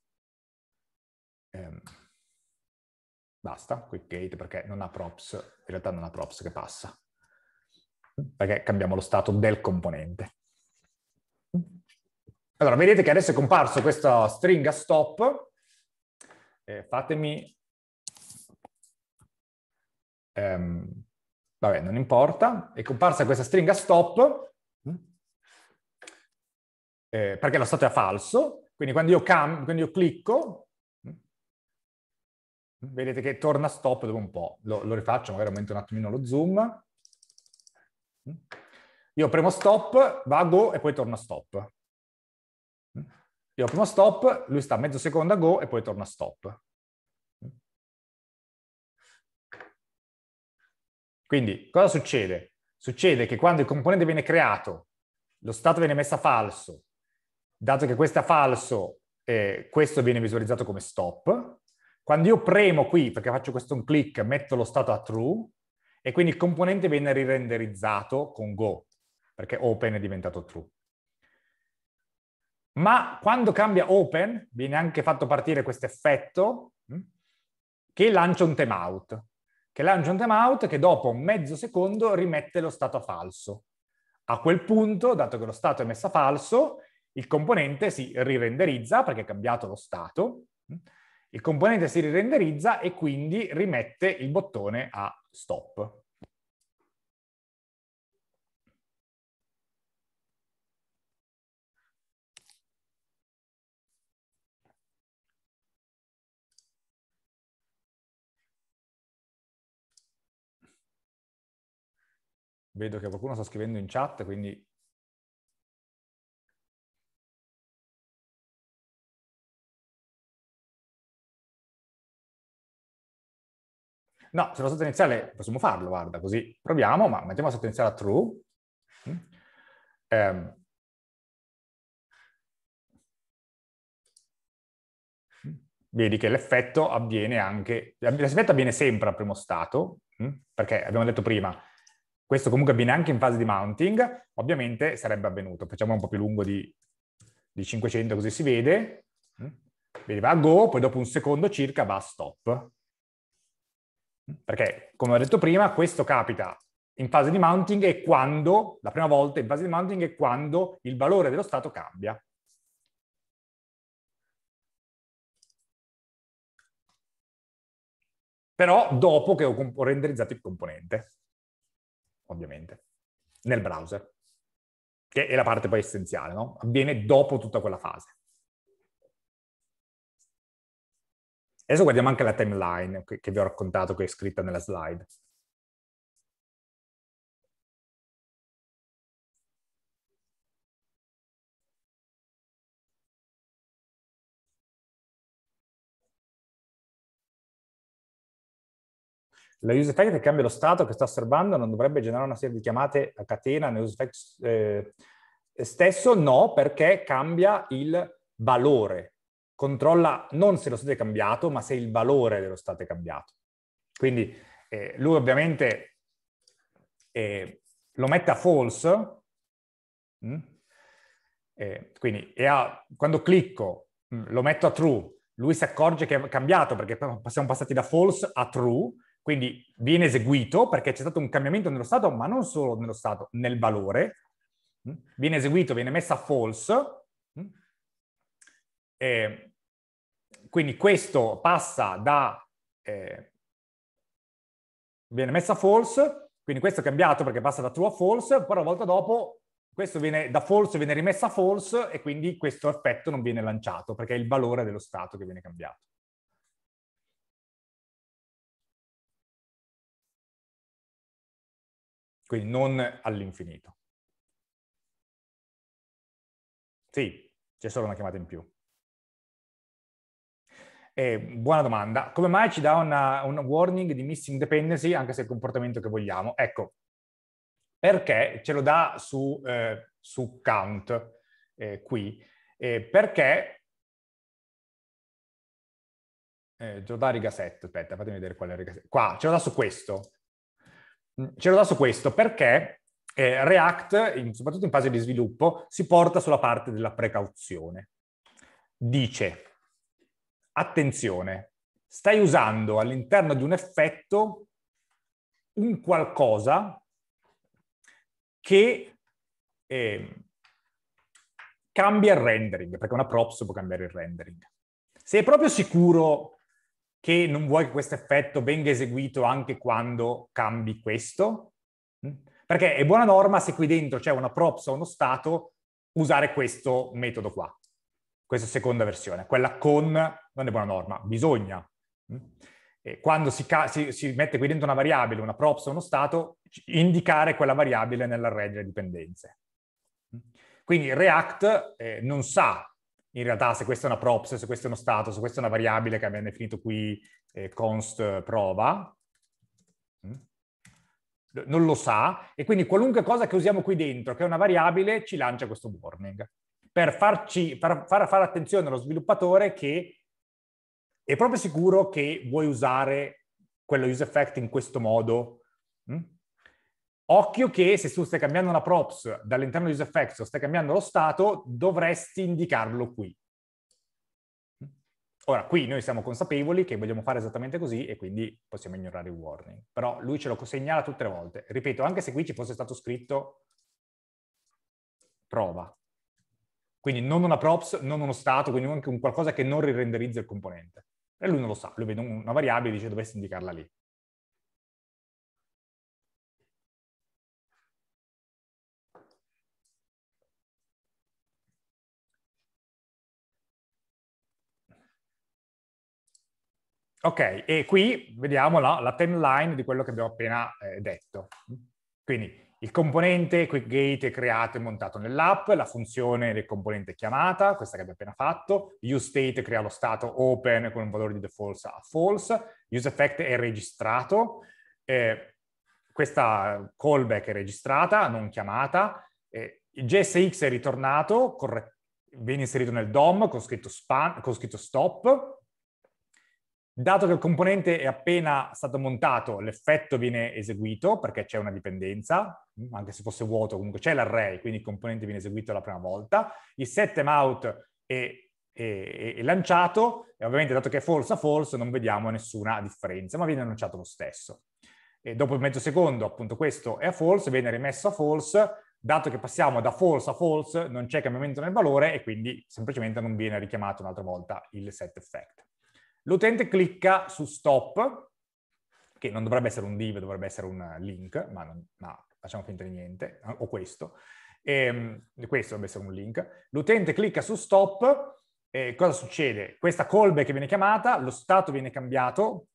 Ehm, basta, Quick Gate, perché non ha props, in realtà non ha props che passa, perché cambiamo lo stato del componente. Allora, vedete che adesso è comparso questa stringa stop, eh, fatemi... Ehm, vabbè, non importa, è comparsa questa stringa stop eh, perché lo stato è falso, quindi quando io, cam- quando io, clicco, mm, vedete che torna stop dopo un po', lo, lo rifaccio, magari aumento un attimino lo zoom, mm. io premo stop, va a go e poi torna stop. Mm. Io premo stop, lui sta mezzo secondo a go e poi torna stop. Quindi cosa succede? Succede che quando il componente viene creato, lo stato viene messo a falso dato che questo è falso, eh, questo viene visualizzato come stop. Quando io premo qui, perché faccio questo un clic, metto lo stato a true, e quindi il componente viene rirenderizzato con go, perché open è diventato true. Ma quando cambia open, viene anche fatto partire questo effetto hm, che lancia un timeout, che lancia un timeout che dopo mezzo secondo rimette lo stato a falso. A quel punto, dato che lo stato è messo a falso, il componente si rirenderizza perché è cambiato lo stato, mm. il componente si rirenderizza e quindi rimette il bottone a stop.
Vedo che qualcuno sta scrivendo in chat, quindi No, se lo stato iniziale possiamo farlo, guarda, così proviamo, ma mettiamo la stato iniziale a true. Mm. Ehm.
mm? Vedi che l'effetto avviene anche, l'effetto avviene sempre al primo stato, mm, perché abbiamo detto prima, questo comunque avviene anche in fase di mounting, ovviamente sarebbe avvenuto, facciamo un po' più lungo di, di 500 così si vede, mm. vedi va a go, poi dopo un secondo circa va a stop, perché, come ho detto prima, questo capita in fase di mounting e quando, la prima volta in fase di mounting è quando il valore dello stato cambia. Però dopo che ho renderizzato il componente, ovviamente, nel browser, che è la parte poi essenziale, no? Avviene dopo tutta quella fase. Adesso guardiamo anche la timeline che,
che vi ho raccontato, che è scritta nella slide.
la use effect che cambia lo stato che sta osservando non dovrebbe generare una serie di chiamate a catena nel use effect eh, stesso? No, perché cambia il valore controlla non se lo state cambiato, ma se il valore dello state cambiato. Quindi eh, lui ovviamente eh, lo mette a false, mh? Mm, eh, quindi a, quando clicco mh, mm, lo metto a true, lui si accorge che è cambiato perché siamo passati da false a true, quindi viene eseguito perché c'è stato un cambiamento nello stato, ma non solo nello stato, nel valore. Mh? Mm, viene eseguito, viene messa a false, eh, quindi questo passa da, eh, viene messa false, quindi questo è cambiato perché passa da true a false, però la volta dopo questo viene da false, viene rimessa false e quindi questo effetto non viene lanciato perché è il valore dello stato che viene cambiato.
quindi non all'infinito. Sì, c'è solo una chiamata
in più. Eh, buona domanda. Come mai ci dà una, un warning di missing dependency anche se è il comportamento che vogliamo? Ecco, perché ce lo dà su, eh, su count eh, qui? perché eh, ce lo dà riga 7, aspetta, fatemi vedere qual è riga 7. Qua, ce lo dà su questo. Mm, ce lo dà su questo perché eh, React, in, soprattutto in fase di sviluppo, si porta sulla parte della precauzione. Dice, attenzione, stai usando all'interno di un effetto un qualcosa che eh, cambia il rendering, perché una props può cambiare il rendering. Sei proprio sicuro che non vuoi che questo effetto venga eseguito anche quando cambi questo? Mm, perché è buona norma se qui dentro c'è una props o uno stato usare questo metodo qua questa seconda versione, quella con non è buona norma, bisogna. Mm? E quando si, ca- si, si, mette qui dentro una variabile, una props o uno stato, indicare quella variabile nell'array delle dipendenze. Mm? Quindi React eh, non sa in realtà se questa è una props, se questo è uno stato, se questa è una variabile che abbiamo definito qui eh, const prova, mm? non lo sa, e quindi qualunque cosa che usiamo qui dentro, che è una variabile, ci lancia questo warning per farci, far, far, fare attenzione allo sviluppatore che è proprio sicuro che vuoi usare quello use effect in questo modo. Mm? Occhio che se tu stai cambiando una props dall'interno di use effects o stai cambiando lo stato, dovresti indicarlo qui. Mm? Ora, qui noi siamo consapevoli che vogliamo fare esattamente così e quindi possiamo ignorare il warning. Però lui ce lo segnala tutte le volte. Ripeto, anche se qui ci fosse stato scritto prova, quindi non una props, non uno stato, quindi anche un qualcosa che non rirenderizza il componente. E lui non lo sa, lui vede una variabile e dice dovresti indicarla lì. Ok, e qui vediamo la, la timeline di quello che abbiamo appena eh, detto. Quindi il componente QuickGate è creato e montato nell'app, la funzione del componente è chiamata, questa che abbiamo appena fatto, useState crea lo stato open con un valore di default a false, useEffect è registrato, eh, questa callback è registrata, non chiamata, eh, il JSX è ritornato, corre- viene inserito nel DOM con scritto, span- con scritto stop, Dato che il componente è appena stato montato, l'effetto viene eseguito perché c'è una dipendenza, anche se fosse vuoto, comunque c'è l'array, quindi il componente viene eseguito la prima volta, il setTimeout è è, lanciato e ovviamente dato che è false a false non vediamo nessuna differenza, ma viene annunciato lo stesso. E dopo mezzo secondo, appunto, questo è a false, viene rimesso a false, dato che passiamo da false a false non c'è cambiamento nel valore e quindi semplicemente non viene richiamato un'altra volta il set effect. L'utente clicca su stop, che non dovrebbe essere un div, dovrebbe essere un link, ma, non, ma facciamo finta di niente, eh, o questo, e, ehm, questo dovrebbe essere un link, l'utente clicca su stop, e cosa succede? Questa callback viene chiamata, lo stato viene cambiato,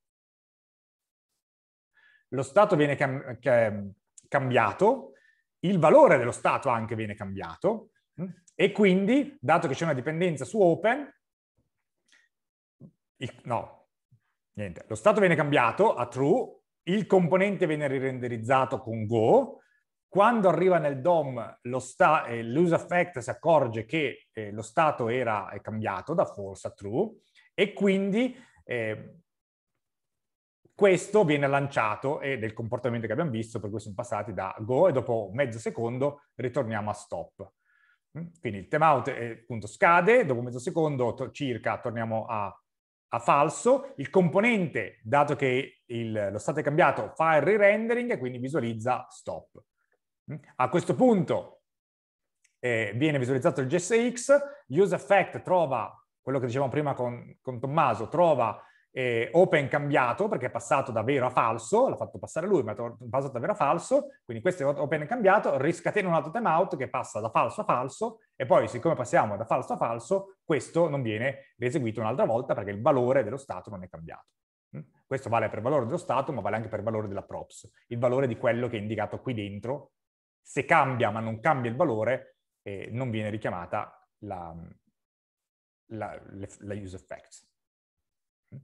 lo stato viene cam cambiato, il valore dello stato anche viene cambiato, mm, e quindi, dato che c'è una dipendenza su open, il, no, niente, lo stato viene cambiato a true, il componente viene rirenderizzato con Go, quando arriva nel DOM sta- eh, l'use effect si accorge che eh, lo stato era cambiato da false a true e quindi eh, questo viene lanciato ed è il comportamento che abbiamo visto, per cui siamo passati da go e dopo mezzo secondo ritorniamo a stop. Mm? Quindi il timeout eh, appunto scade, dopo mezzo secondo to- circa torniamo a a falso, il componente, dato che il, lo state è cambiato, fa il re-rendering e quindi visualizza stop. Mm? A questo punto eh, viene visualizzato il GSX, useEffect trova, quello che dicevamo prima con, con Tommaso, trova eh, open cambiato perché è passato da vero a falso, l'ha fatto passare lui, ma è passato da vero a falso, quindi questo è open cambiato, riscatena un altro timeout che passa da falso a falso e poi siccome passiamo da falso a falso questo non viene eseguito un'altra volta perché il valore dello stato non è cambiato. Mm? Questo vale per valore dello stato, ma vale anche per valore della props, il valore di quello che è indicato qui dentro. Se cambia ma non cambia il valore, eh, non viene richiamata la, la, la use effects. Mm?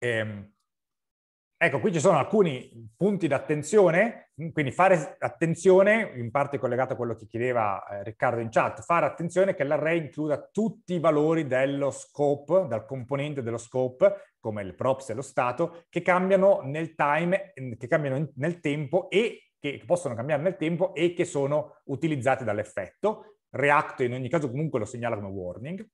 Ehm, Ecco, qui ci sono alcuni punti d'attenzione, mm, quindi fare attenzione, in parte collegato a quello che chiedeva eh, Riccardo in chat, fare attenzione che l'array includa tutti i valori dello scope, dal componente dello scope, come il props e lo stato, che cambiano nel time, mm, che cambiano nel tempo e che possono cambiare nel tempo e che sono utilizzati dall'effetto. React in ogni caso comunque lo segnala come warning.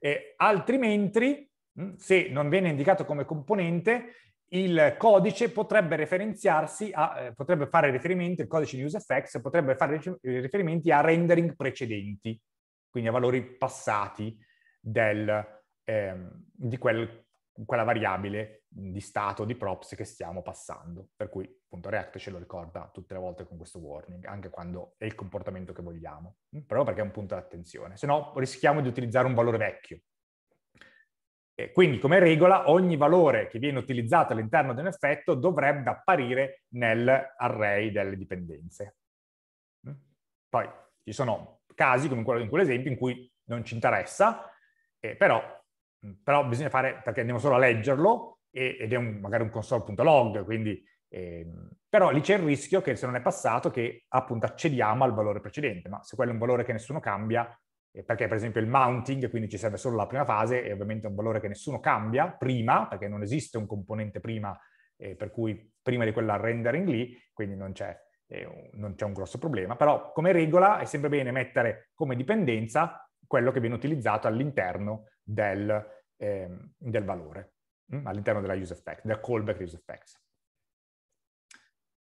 E altrimenti, mm, se non viene indicato come componente, il codice potrebbe referenziarsi a, eh, potrebbe fare riferimento, il codice di UseFX potrebbe fare riferimenti a rendering precedenti, quindi a valori passati del, ehm, di quel, quella variabile di stato, di props che stiamo passando. Per cui appunto React ce lo ricorda tutte le volte con questo warning, anche quando è il comportamento che vogliamo, mm, però perché è un punto d'attenzione. Se no rischiamo di utilizzare un valore vecchio, quindi come regola ogni valore che viene utilizzato all'interno di un effetto dovrebbe apparire nell'array delle dipendenze. Mm? Poi ci sono casi come quello in quell'esempio in cui non ci interessa, eh, però, mm, però, bisogna fare, perché andiamo solo a leggerlo, e, ed è un, magari un console.log, quindi... Eh, però lì c'è il rischio che se non è passato che appunto accediamo al valore precedente, ma se quello è un valore che nessuno cambia, perché per esempio il mounting, quindi ci serve solo la prima fase, è ovviamente un valore che nessuno cambia prima, perché non esiste un componente prima, eh, per cui prima di quella rendering lì, quindi non c'è, eh, non c'è un grosso problema. Però come regola è sempre bene mettere come dipendenza quello che viene utilizzato all'interno del, ehm, del valore, mh? Mm, all'interno della use effect, del callback use effects.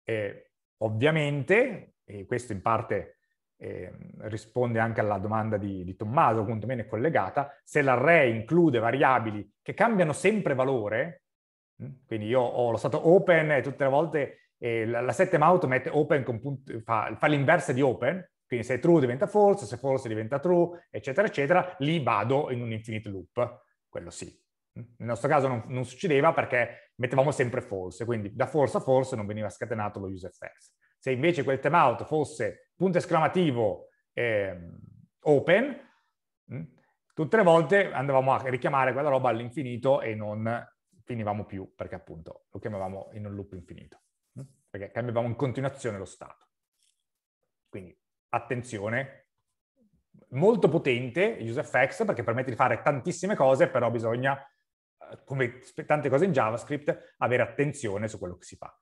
E, ovviamente, e questo in parte eh, risponde anche alla domanda di, di Tommaso, quantomeno è collegata, se l'array include variabili che cambiano sempre valore, mm, quindi io ho lo stato open e tutte le volte eh, la, la settem auto mette open, con punto, fa, fa l'inversa di open, quindi se è true diventa false, se false diventa true, eccetera, eccetera, lì vado in un infinite loop, quello sì. Mm, nel nostro caso non, non succedeva perché mettevamo sempre false, quindi da false a false non veniva scatenato lo user first. Se invece quel timeout fosse punto esclamativo eh, open, mm, tutte le volte andavamo a richiamare quella roba all'infinito e non finivamo più, perché appunto lo chiamavamo in un loop infinito, mm, perché cambiavamo in continuazione lo stato. Quindi attenzione, molto potente UseFX perché permette di fare tantissime cose, però bisogna, eh, come tante cose in JavaScript, avere attenzione su quello che si fa.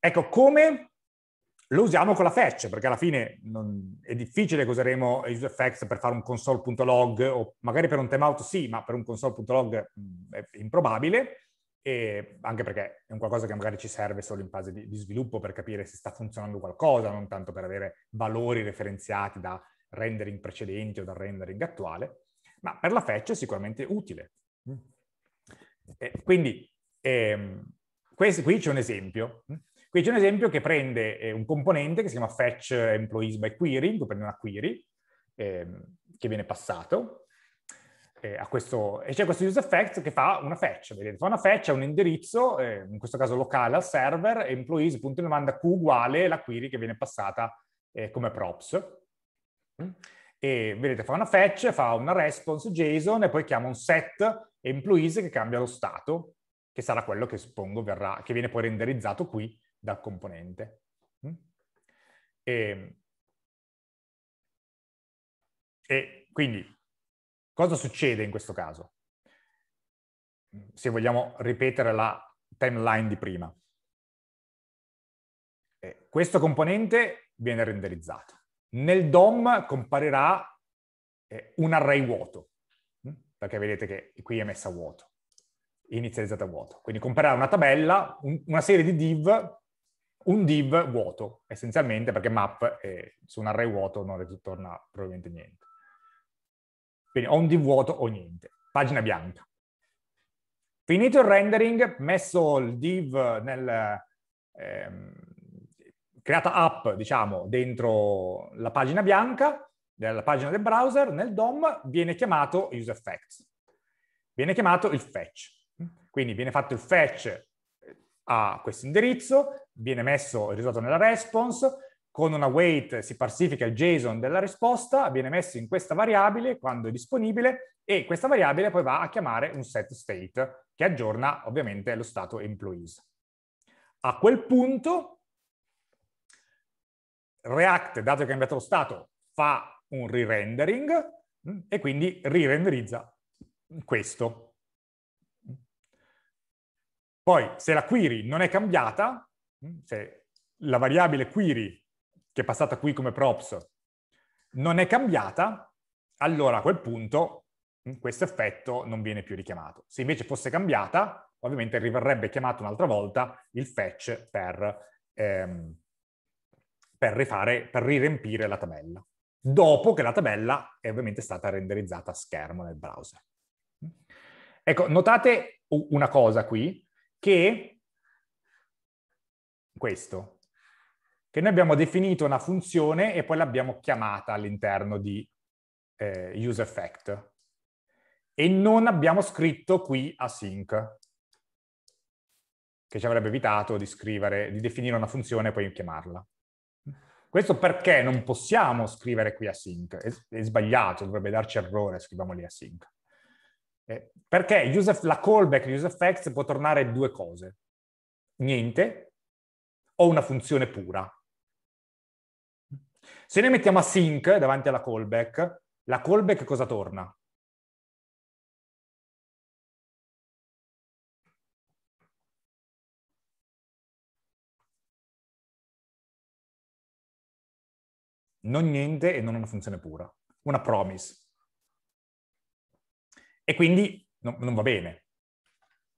Ecco, come lo usiamo con la fetch, perché alla fine non, è difficile che useremo UserFX per fare un console.log, o magari per un timeout sì, ma per un console.log mm, è improbabile, anche perché è un qualcosa che magari ci serve solo in fase di, di sviluppo per capire se sta funzionando qualcosa, non tanto per avere valori referenziati da rendering precedenti o dal rendering attuale, ma per la fetch è sicuramente utile. Mm. E quindi ehm, questo, qui c'è un esempio. Mm, Qui c'è un esempio che prende eh, un componente che si chiama fetch employees by query, in cui prende una query eh, che viene passato eh, questo, e c'è questo useEffect che fa una fetch, vedete, fa una fetch a un indirizzo, eh, in questo caso locale al server, employees.demanda q uguale la query che viene passata eh, come props. E vedete, fa una fetch, fa una response JSON e poi chiama un set employees che cambia lo stato che sarà quello che suppongo verrà, che viene poi renderizzato qui da componente. Mm? E, e quindi cosa succede in questo caso? Se vogliamo ripetere la timeline di prima. Eh, questo componente viene renderizzato. Nel DOM comparirà eh, un array vuoto, mm? perché vedete che qui è messa vuoto, inizializzata vuoto. Quindi comparirà una tabella, una serie di div un div vuoto, essenzialmente, perché map eh, su un array vuoto non ritorna probabilmente niente. Quindi ho un div vuoto o niente. Pagina bianca. Finito il rendering, messo il div nel... Ehm, creata app, diciamo, dentro la pagina bianca, della pagina del browser, nel DOM, viene chiamato useEffects. Viene chiamato il fetch. Quindi viene fatto il fetch a questo indirizzo, viene messo il risultato nella response, con una weight si parsifica il JSON della risposta, viene messo in questa variabile quando è disponibile e questa variabile poi va a chiamare un set state che aggiorna ovviamente lo stato employees. A quel punto React, dato che ha cambiato lo stato, fa un re-rendering mm, e quindi rirenderizza questo. Poi se la query non è cambiata, mm, se la variabile query che è passata qui come props non è cambiata, allora a quel punto mm, questo effetto non viene più richiamato. Se invece fosse cambiata, ovviamente riverrebbe chiamato un'altra volta il fetch per, ehm, per, rifare, per rirempire la tabella, dopo che la tabella è ovviamente stata renderizzata a schermo nel browser. Mm. Ecco, notate una cosa qui, che questo, che noi abbiamo definito una funzione e poi l'abbiamo chiamata all'interno di eh, useEffect e non abbiamo scritto qui async, che ci avrebbe evitato di scrivere, di definire una funzione e poi chiamarla. Questo perché non possiamo scrivere qui async, è, è sbagliato, dovrebbe darci errore, scriviamo lì async. Eh, perché use, la callback di useEffects può tornare due cose. Niente o una funzione pura. Se noi mettiamo a sync davanti alla callback, la callback cosa torna?
non niente
e non una funzione pura, una promise. E quindi no, non va bene,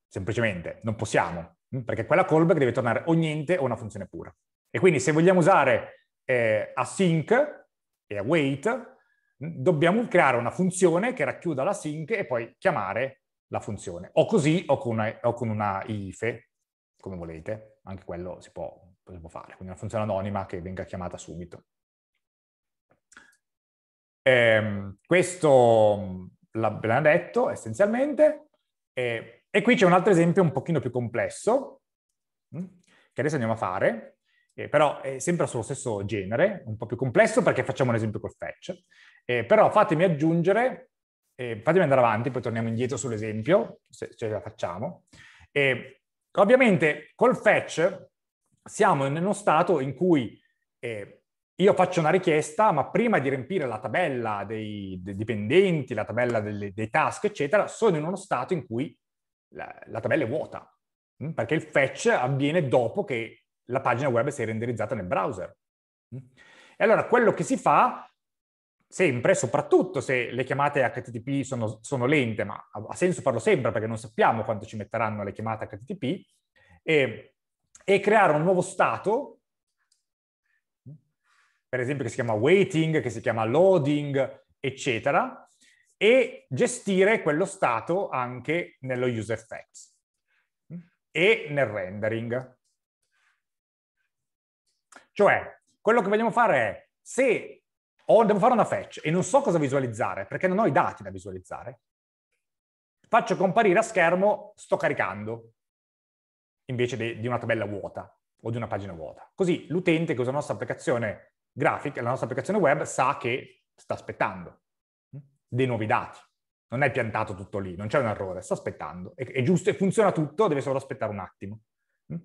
semplicemente, non possiamo, mm, perché quella callback deve tornare o niente o una funzione pura. E quindi se vogliamo usare eh, async e await, mm, dobbiamo creare una funzione che racchiuda la sync e poi chiamare la funzione, o così o con una, o con una IFE, come volete, anche quello si può, si può, fare, quindi una funzione anonima che venga chiamata subito. Ehm, questo l'abbiamo detto essenzialmente, e, e, qui c'è un altro esempio un pochino più complesso, mm, che adesso andiamo a fare, eh, però è sempre sullo stesso genere, un po' più complesso perché facciamo un esempio col fetch, eh, però fatemi aggiungere, eh, fatemi andare avanti, poi torniamo indietro sull'esempio, se ce la facciamo. Eh, ovviamente col fetch siamo in uno stato in cui eh, io faccio una richiesta, ma prima di riempire la tabella dei, dei dipendenti, la tabella delle, dei task, eccetera, sono in uno stato in cui la, la tabella è vuota, mm? perché il fetch avviene dopo che la pagina web si è renderizzata nel browser. Mm? E allora quello che si fa sempre, soprattutto se le chiamate HTTP sono, sono lente, ma ha, ha senso farlo sempre perché non sappiamo quanto ci metteranno le chiamate HTTP, ehm, è, e creare un nuovo stato per esempio che si chiama waiting, che si chiama loading, eccetera, e gestire quello stato anche nello user effects e nel rendering. Cioè, quello che vogliamo fare è, se ho, devo fare una fetch e non so cosa visualizzare, perché non ho i dati da visualizzare, faccio comparire a schermo sto caricando, invece di una tabella vuota o di una pagina vuota. Così l'utente che usa la nostra applicazione Graphic, la nostra applicazione web sa che sta aspettando mm, dei nuovi dati. Non è piantato tutto lì, non c'è un errore, sta aspettando. È, è giusto e funziona tutto, deve solo aspettare un attimo. Mm.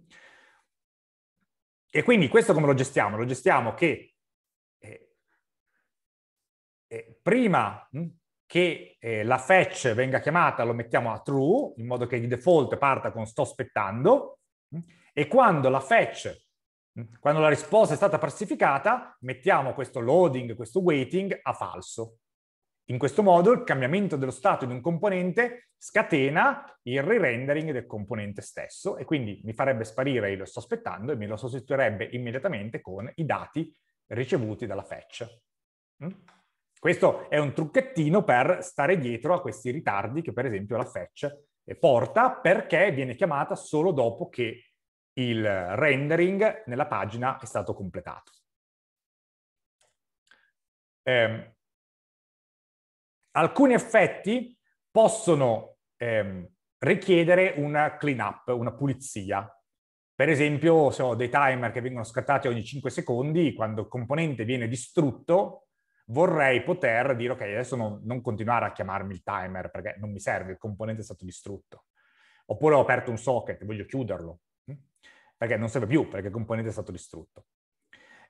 E quindi questo come lo gestiamo? Lo gestiamo che eh, eh, prima mh, mm, che eh, la fetch venga chiamata lo mettiamo a true, in modo che di default parta con sto aspettando, mh, e quando la fetch Mm. Quando la risposta è stata falsificata, mettiamo questo loading, questo weighting a falso. In questo modo il cambiamento dello stato di un componente scatena il re-rendering del componente stesso e quindi mi farebbe sparire il lo sto aspettando e me lo sostituirebbe immediatamente con i dati ricevuti dalla fetch. Mm. Questo è un trucchettino per stare dietro a questi ritardi che per esempio la fetch porta perché viene chiamata solo dopo che il rendering nella pagina è stato completato. Eh, alcuni effetti possono eh, richiedere una clean up, una pulizia. Per esempio, se ho dei timer che vengono scattati ogni 5 secondi, quando il componente viene distrutto, vorrei poter dire, ok, adesso non, non continuare a chiamarmi il timer perché non mi serve, il componente è stato distrutto. Oppure ho aperto un socket voglio chiuderlo perché non serve più, perché il componente è stato distrutto.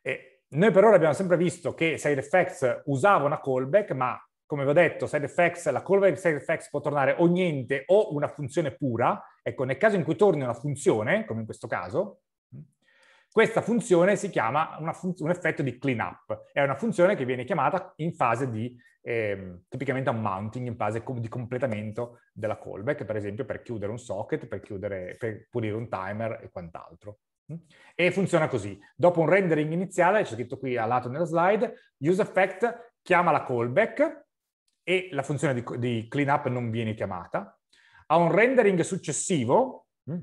E noi per ora abbiamo sempre visto che SideFX usava una callback, ma come vi ho detto, SideFX, la callback di SideFX può tornare o niente o una funzione pura. Ecco, nel caso in cui torni una funzione, come in questo caso, questa funzione si chiama fun un effetto di cleanup. È una funzione che viene chiamata in fase di eh, tipicamente a un mounting in fase di completamento della callback, per esempio per chiudere un socket, per, chiudere, per pulire un timer e quant'altro. Mm? E funziona così. Dopo un rendering iniziale, c'è scritto qui a lato nella slide, useEffect chiama la callback e la funzione di, di cleanup non viene chiamata. A un rendering successivo, mm,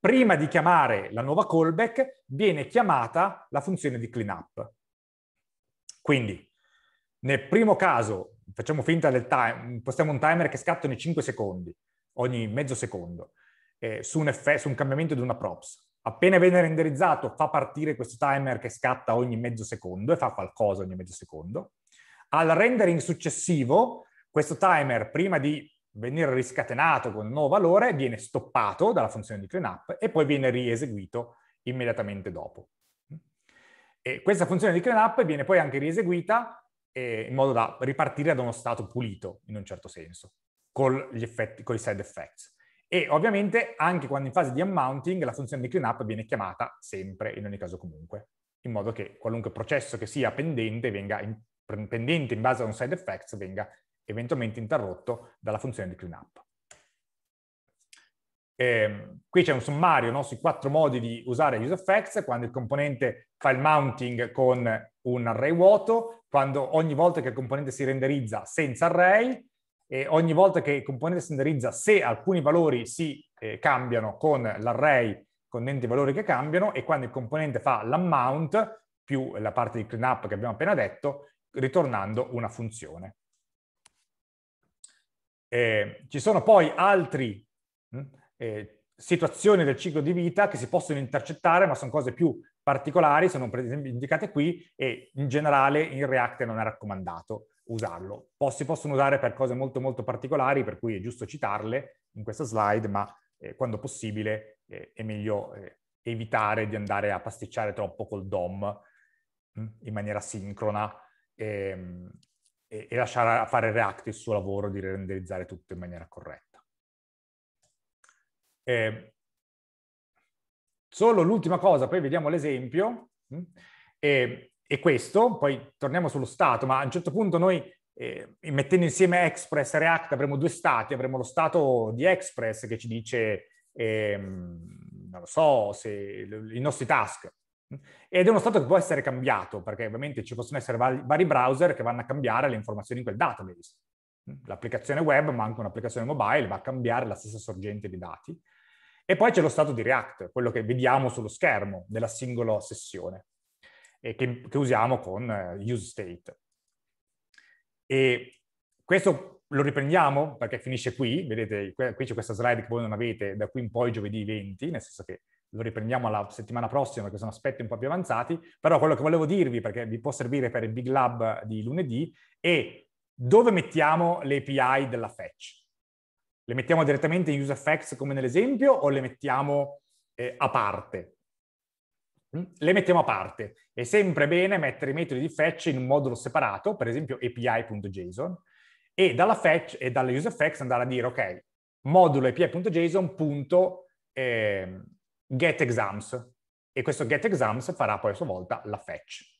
prima di chiamare la nuova callback, viene chiamata la funzione di cleanup. Quindi, nel primo caso facciamo finta del time, postiamo un timer che scatta ogni 5 secondi, ogni mezzo secondo, eh, su, un effetto, su un cambiamento di una props. Appena viene renderizzato fa partire questo timer che scatta ogni mezzo secondo e fa qualcosa ogni mezzo secondo. Al rendering successivo questo timer, prima di venire riscatenato con un nuovo valore, viene stoppato dalla funzione di cleanup e poi viene rieseguito immediatamente dopo. E questa funzione di cleanup viene poi anche rieseguita eh, in modo da ripartire da uno stato pulito, in un certo senso, con, gli effetti, con i side effects. E ovviamente anche quando in fase di unmounting la funzione di cleanup viene chiamata sempre, in ogni caso comunque, in modo che qualunque processo che sia pendente, venga in, pendente in base a un side effects venga eventualmente interrotto dalla funzione di cleanup. Eh, qui c'è un sommario no, sui quattro modi di usare use effects, quando il componente fa il mounting con un array vuoto, quando ogni volta che il componente si renderizza senza array, e ogni volta che il componente si renderizza, se alcuni valori si eh, cambiano con l'array contenente i valori che cambiano, e quando il componente fa l'amount, più la parte di cleanup che abbiamo appena detto, ritornando una funzione. Eh, ci sono poi altre mm, eh, situazioni del ciclo di vita che si possono intercettare, ma sono cose più particolari sono per esempio indicate qui e in generale in React non è raccomandato usarlo. si possono usare per cose molto molto particolari, per cui è giusto citarle in questa slide, ma eh, quando possibile eh, è meglio eh, evitare di andare a pasticciare troppo col DOM mh, mm, in maniera sincrona e, ehm, e, e lasciare fare React il suo lavoro di renderizzare tutto in maniera corretta. Eh, Solo l'ultima cosa, poi vediamo l'esempio, mm, e, e questo, poi torniamo sullo stato, ma a un certo punto noi eh, mettendo insieme Express e React avremo due stati, avremo lo stato di Express che ci dice, ehm, non lo so, se, i nostri task. Mm, ed è uno stato che può essere cambiato, perché ovviamente ci possono essere vari browser che vanno a cambiare le informazioni in quel database. Mm. L'applicazione web, ma anche un'applicazione mobile, va a cambiare la stessa sorgente di dati. E poi c'è lo stato di React, quello che vediamo sullo schermo della singola sessione e che, che usiamo con eh, use state. E questo lo riprendiamo perché finisce qui, vedete, qui c'è questa slide che voi non avete da qui in poi giovedì 20, nel senso che lo riprendiamo la settimana prossima perché sono aspetti un po' più avanzati, però quello che volevo dirvi, perché vi può servire per il Big Lab di lunedì, è dove mettiamo l'API della fetch. Le mettiamo direttamente in UseFX come nell'esempio o le mettiamo eh, a parte? Mm? Le mettiamo a parte. È sempre bene mettere i metodi di fetch in un modulo separato, per esempio api.json, e dalla fetch e dalla UseFX andare a dire, ok, modulo api.json.getExams, ehm, e questo getExams farà poi a sua volta la fetch.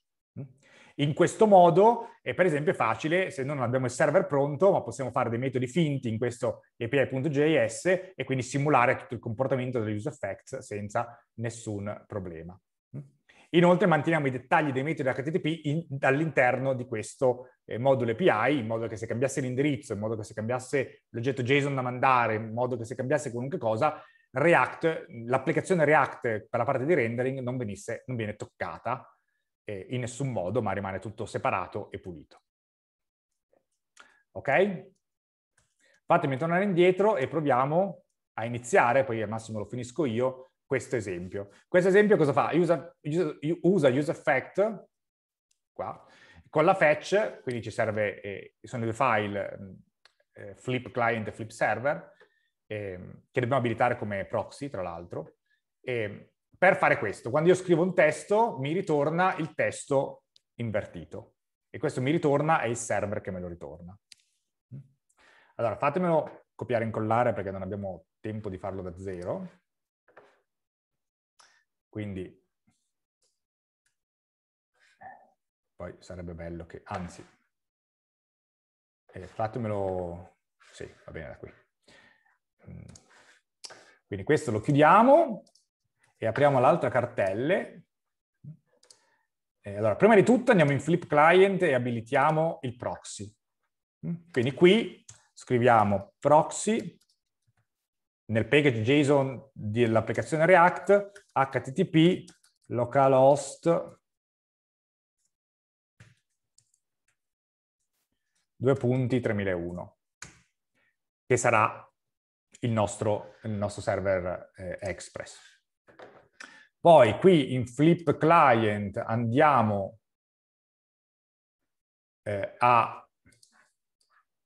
In questo modo, è, per esempio, facile, se non abbiamo il server pronto, ma possiamo fare dei metodi finti in questo API.js e quindi simulare tutto il comportamento degli use effects senza nessun problema. Inoltre manteniamo i dettagli dei metodi HTTP all'interno di questo eh, modulo API, in modo che se cambiasse l'indirizzo, in modo che se cambiasse l'oggetto JSON da mandare, in modo che se cambiasse qualunque cosa, l'applicazione React per la parte di rendering non, venisse, non viene toccata eh, in nessun modo, ma rimane tutto separato e pulito. Ok? Fatemi tornare indietro e proviamo a iniziare, poi al massimo lo finisco io, questo esempio. Questo esempio cosa fa? Usa, usa, usa useEffect, qua, con la fetch, quindi ci serve, eh, sono due file, eh, flip client e flip server, eh, che dobbiamo abilitare come proxy, tra l'altro, e per fare questo. Quando io scrivo un testo, mi ritorna il testo invertito. E questo mi ritorna è il server che me lo ritorna. Allora, fatemelo copiare e incollare perché non abbiamo tempo di farlo da zero. Quindi poi sarebbe bello che, anzi, eh, fatemelo, sì, va bene da qui. Mm. Quindi questo lo chiudiamo e apriamo l'altra cartella. Eh, allora, prima di tutto andiamo in Flip Client e abilitiamo il proxy. Mm, quindi qui scriviamo proxy nel package JSON dell'applicazione React http localhost 2.3001, che sarà il nostro, il nostro server eh, Express. Poi qui in Flip Client andiamo eh, a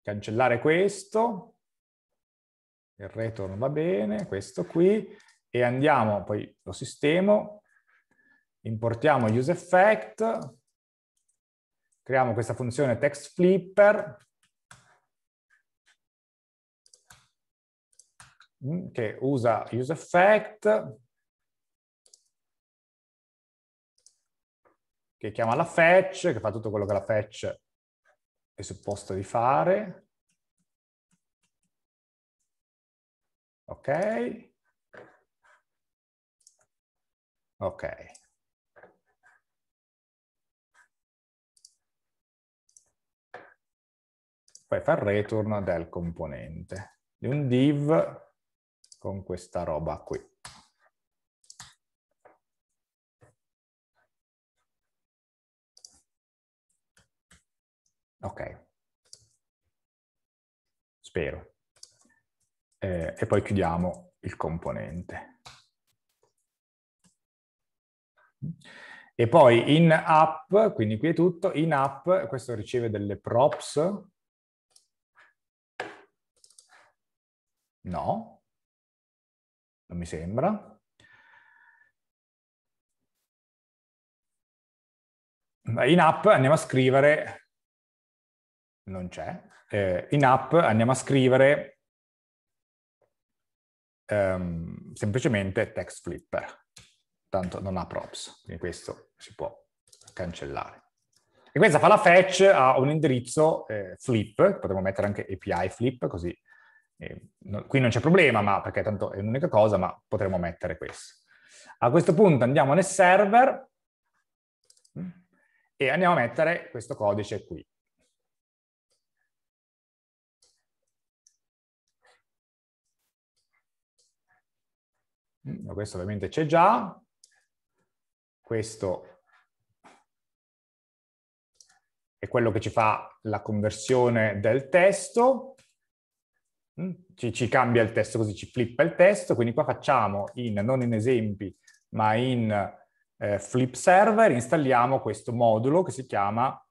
cancellare questo, il return va bene, questo qui, e andiamo, poi lo sistemo, importiamo useEffect, creiamo questa funzione text flipper, mm, che usa useEffect, che chiama la fetch, che fa tutto quello che la fetch
è supposto di fare. Ok. Ok.
Poi fa il return del componente di un div con questa roba qui.
Ok. Spero.
Eh, e poi chiudiamo il componente. E poi in app, quindi qui è tutto, in app questo riceve delle props.
No, non mi sembra. In app andiamo a scrivere
non c'è. Eh, in app andiamo a scrivere ehm, semplicemente text flipper, tanto non ha props, quindi questo si può cancellare. E questa fa la fetch a un indirizzo eh, flip, potremmo mettere anche API flip, così eh, no, qui non c'è problema, ma perché tanto è un'unica cosa, ma potremmo mettere questo. A questo punto andiamo nel server mm, e andiamo a mettere questo codice qui.
Mm, questo ovviamente c'è già.
Questo è quello che ci fa la conversione del testo. Mm, ci, ci cambia il testo così, ci flippa il testo. Quindi qua facciamo, in, non in esempi, ma in eh, flip server, installiamo questo modulo che si chiama,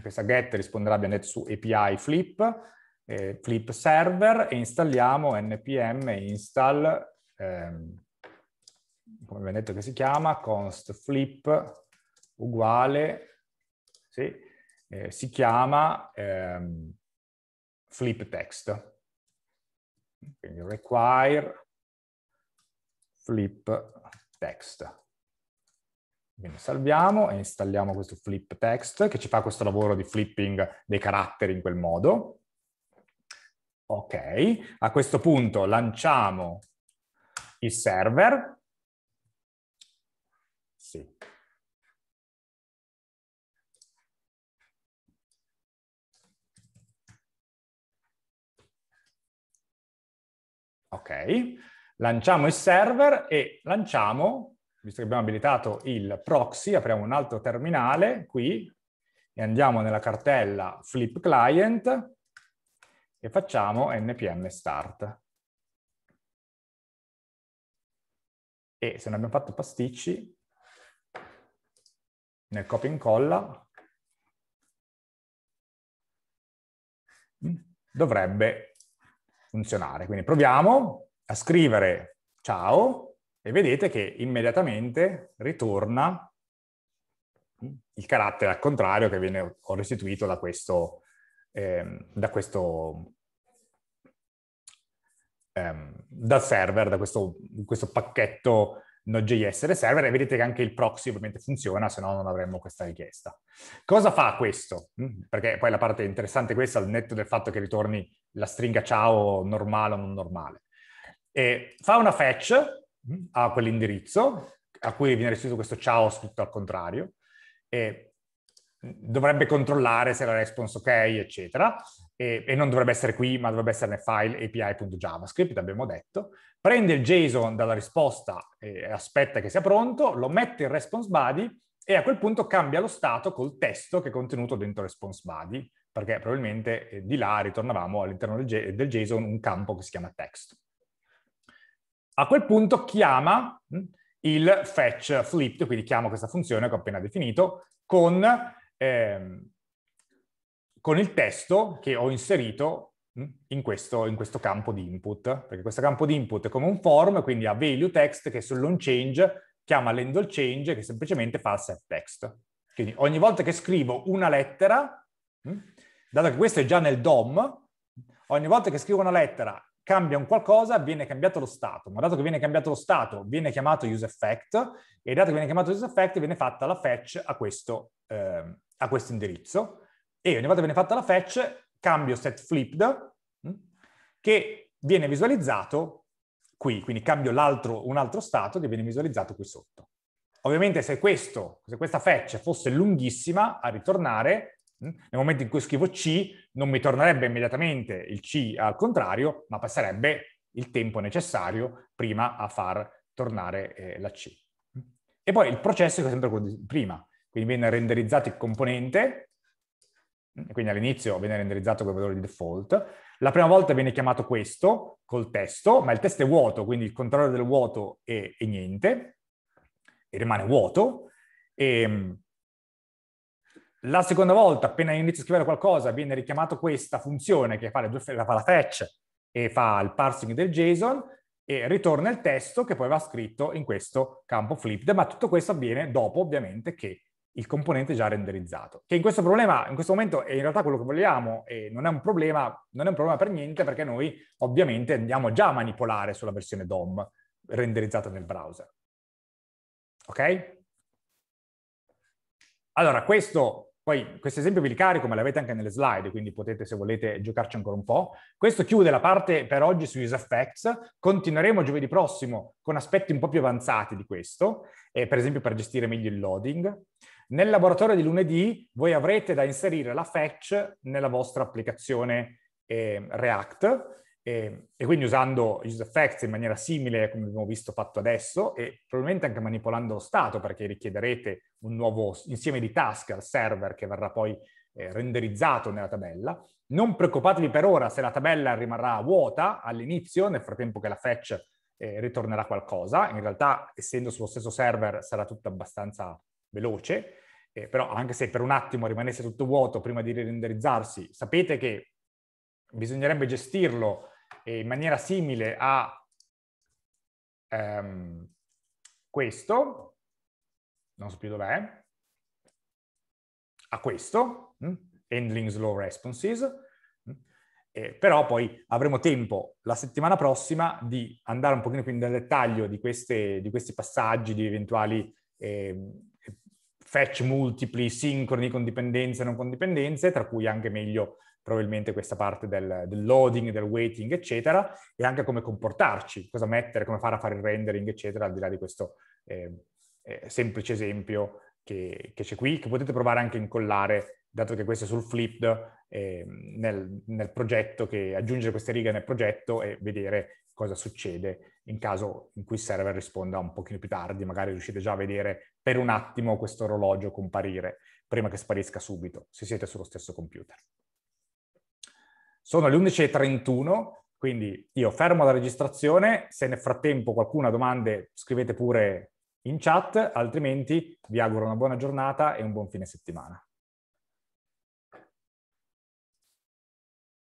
questa get risponderà, abbiamo detto, su API flip, eh, flip server e installiamo npm install ehm, come abbiamo detto che si chiama, const flip uguale, sì, eh, si chiama ehm, flip text. Quindi require flip text. Quindi salviamo e installiamo questo flip text che ci fa questo lavoro di flipping dei caratteri in quel modo. Ok, a questo punto lanciamo il server, sì. Ok, lanciamo il server e lanciamo, visto che abbiamo abilitato il proxy, apriamo un altro terminale qui e andiamo nella cartella flip client e facciamo npm start. e se non abbiamo fatto pasticci,
nel copia e incolla,
mm, dovrebbe funzionare. Quindi proviamo a scrivere ciao e vedete che immediatamente ritorna mm, il carattere al contrario che viene restituito da questo, eh, da questo ehm, dal server, da questo, questo pacchetto Node.js del server e vedete che anche il proxy ovviamente funziona, se no non avremmo questa richiesta. Cosa fa questo? Mm, perché poi la parte interessante è questa, al netto del fatto che ritorni la stringa ciao normale o non normale. E fa una fetch mm, a quell'indirizzo a cui viene restituito questo ciao scritto al contrario e dovrebbe controllare se la response ok, eccetera, e, e, non dovrebbe essere qui, ma dovrebbe essere nel file api.javascript, abbiamo detto, prende il JSON dalla risposta e aspetta che sia pronto, lo mette in response body e a quel punto cambia lo stato col testo che è contenuto dentro response body, perché probabilmente eh, di là ritornavamo all'interno del, del JSON un campo che si chiama text. A quel punto chiama hm, il fetch flipped, quindi chiamo questa funzione che ho appena definito, con eh, con il testo che ho inserito mm, in questo, in questo, campo di input, perché questo campo di input è come un form, quindi ha value text che sull'on change chiama l'handle change che semplicemente fa il set text. Quindi ogni volta che scrivo una lettera, mm, dato che questo è già nel DOM, ogni volta che scrivo una lettera cambia un qualcosa, viene cambiato lo stato, ma dato che viene cambiato lo stato, viene chiamato useEffect, e dato che viene chiamato useEffect, viene fatta la fetch a questo, eh, a questo indirizzo e ogni volta che viene fatta la fetch cambio set flipped mm, che viene visualizzato qui, quindi cambio altro, un altro stato che viene visualizzato qui sotto. Ovviamente se, questo, se questa fetch fosse lunghissima a ritornare, mm, nel momento in cui scrivo C non mi tornerebbe immediatamente il C al contrario, ma passerebbe il tempo necessario prima a far tornare eh, la C. E poi il processo è sempre quello di prima, quindi viene renderizzato il componente, quindi all'inizio viene renderizzato come valore di default. La prima volta viene chiamato questo col testo, ma il testo è vuoto, quindi il controllo del vuoto è, è niente, e rimane vuoto. E, ehm, la seconda volta, appena inizio a scrivere qualcosa, viene richiamato questa funzione che fa, le due, fa la fetch e fa il parsing del JSON e ritorna il testo che poi va scritto in questo campo flipped, ma tutto questo avviene dopo ovviamente che il componente già renderizzato. Che in questo problema, in questo momento, è in realtà quello che vogliamo e non è un problema, non è un problema per niente perché noi ovviamente andiamo già a manipolare sulla versione DOM renderizzata nel browser. Ok? Allora, questo, poi questo esempio vi ricarico, ma l'avete anche nelle slide, quindi potete, se volete, giocarci ancora un po'. Questo chiude la parte per oggi su UseFX. Continueremo giovedì prossimo con aspetti un po' più avanzati di questo, eh, per esempio per gestire meglio il loading. Nel laboratorio di lunedì voi avrete da inserire la fetch nella vostra applicazione eh, React e, ehm, e, quindi usando use in maniera simile come abbiamo visto fatto adesso e probabilmente anche manipolando lo stato perché richiederete un nuovo insieme di task al server che verrà poi eh, renderizzato nella tabella. Non preoccupatevi per ora se la tabella rimarrà vuota all'inizio nel frattempo che la fetch eh, ritornerà qualcosa. In realtà essendo sullo stesso server sarà tutto abbastanza veloce, eh, però anche se per un attimo rimanesse tutto vuoto prima di renderizzarsi, sapete che bisognerebbe gestirlo eh, in maniera simile a ehm, questo, non so più dov'è, a questo, hm? Mm, handling slow responses, mm, eh, però poi avremo tempo la settimana prossima di andare un pochino più nel dettaglio di, queste, di questi passaggi, di eventuali eh, fetch multipli, sincroni con dipendenze e non con dipendenze, tra cui anche meglio probabilmente questa parte del, del, loading, del waiting, eccetera, e anche come comportarci, cosa mettere, come fare a fare il rendering, eccetera, al di là di questo eh, eh, semplice esempio che, che, c'è qui, che potete provare anche a incollare, dato che questo è sul Flipped, eh, nel, nel, progetto, che aggiungere queste righe nel progetto e vedere cosa succede in caso in cui il server risponda un pochino più tardi, magari riuscite già a vedere per un attimo questo orologio comparire prima che sparisca subito, se siete sullo stesso computer. Sono le 11.31, quindi io fermo la registrazione, se nel frattempo qualcuno ha domande scrivete pure in chat, altrimenti vi auguro una buona giornata e un buon fine settimana.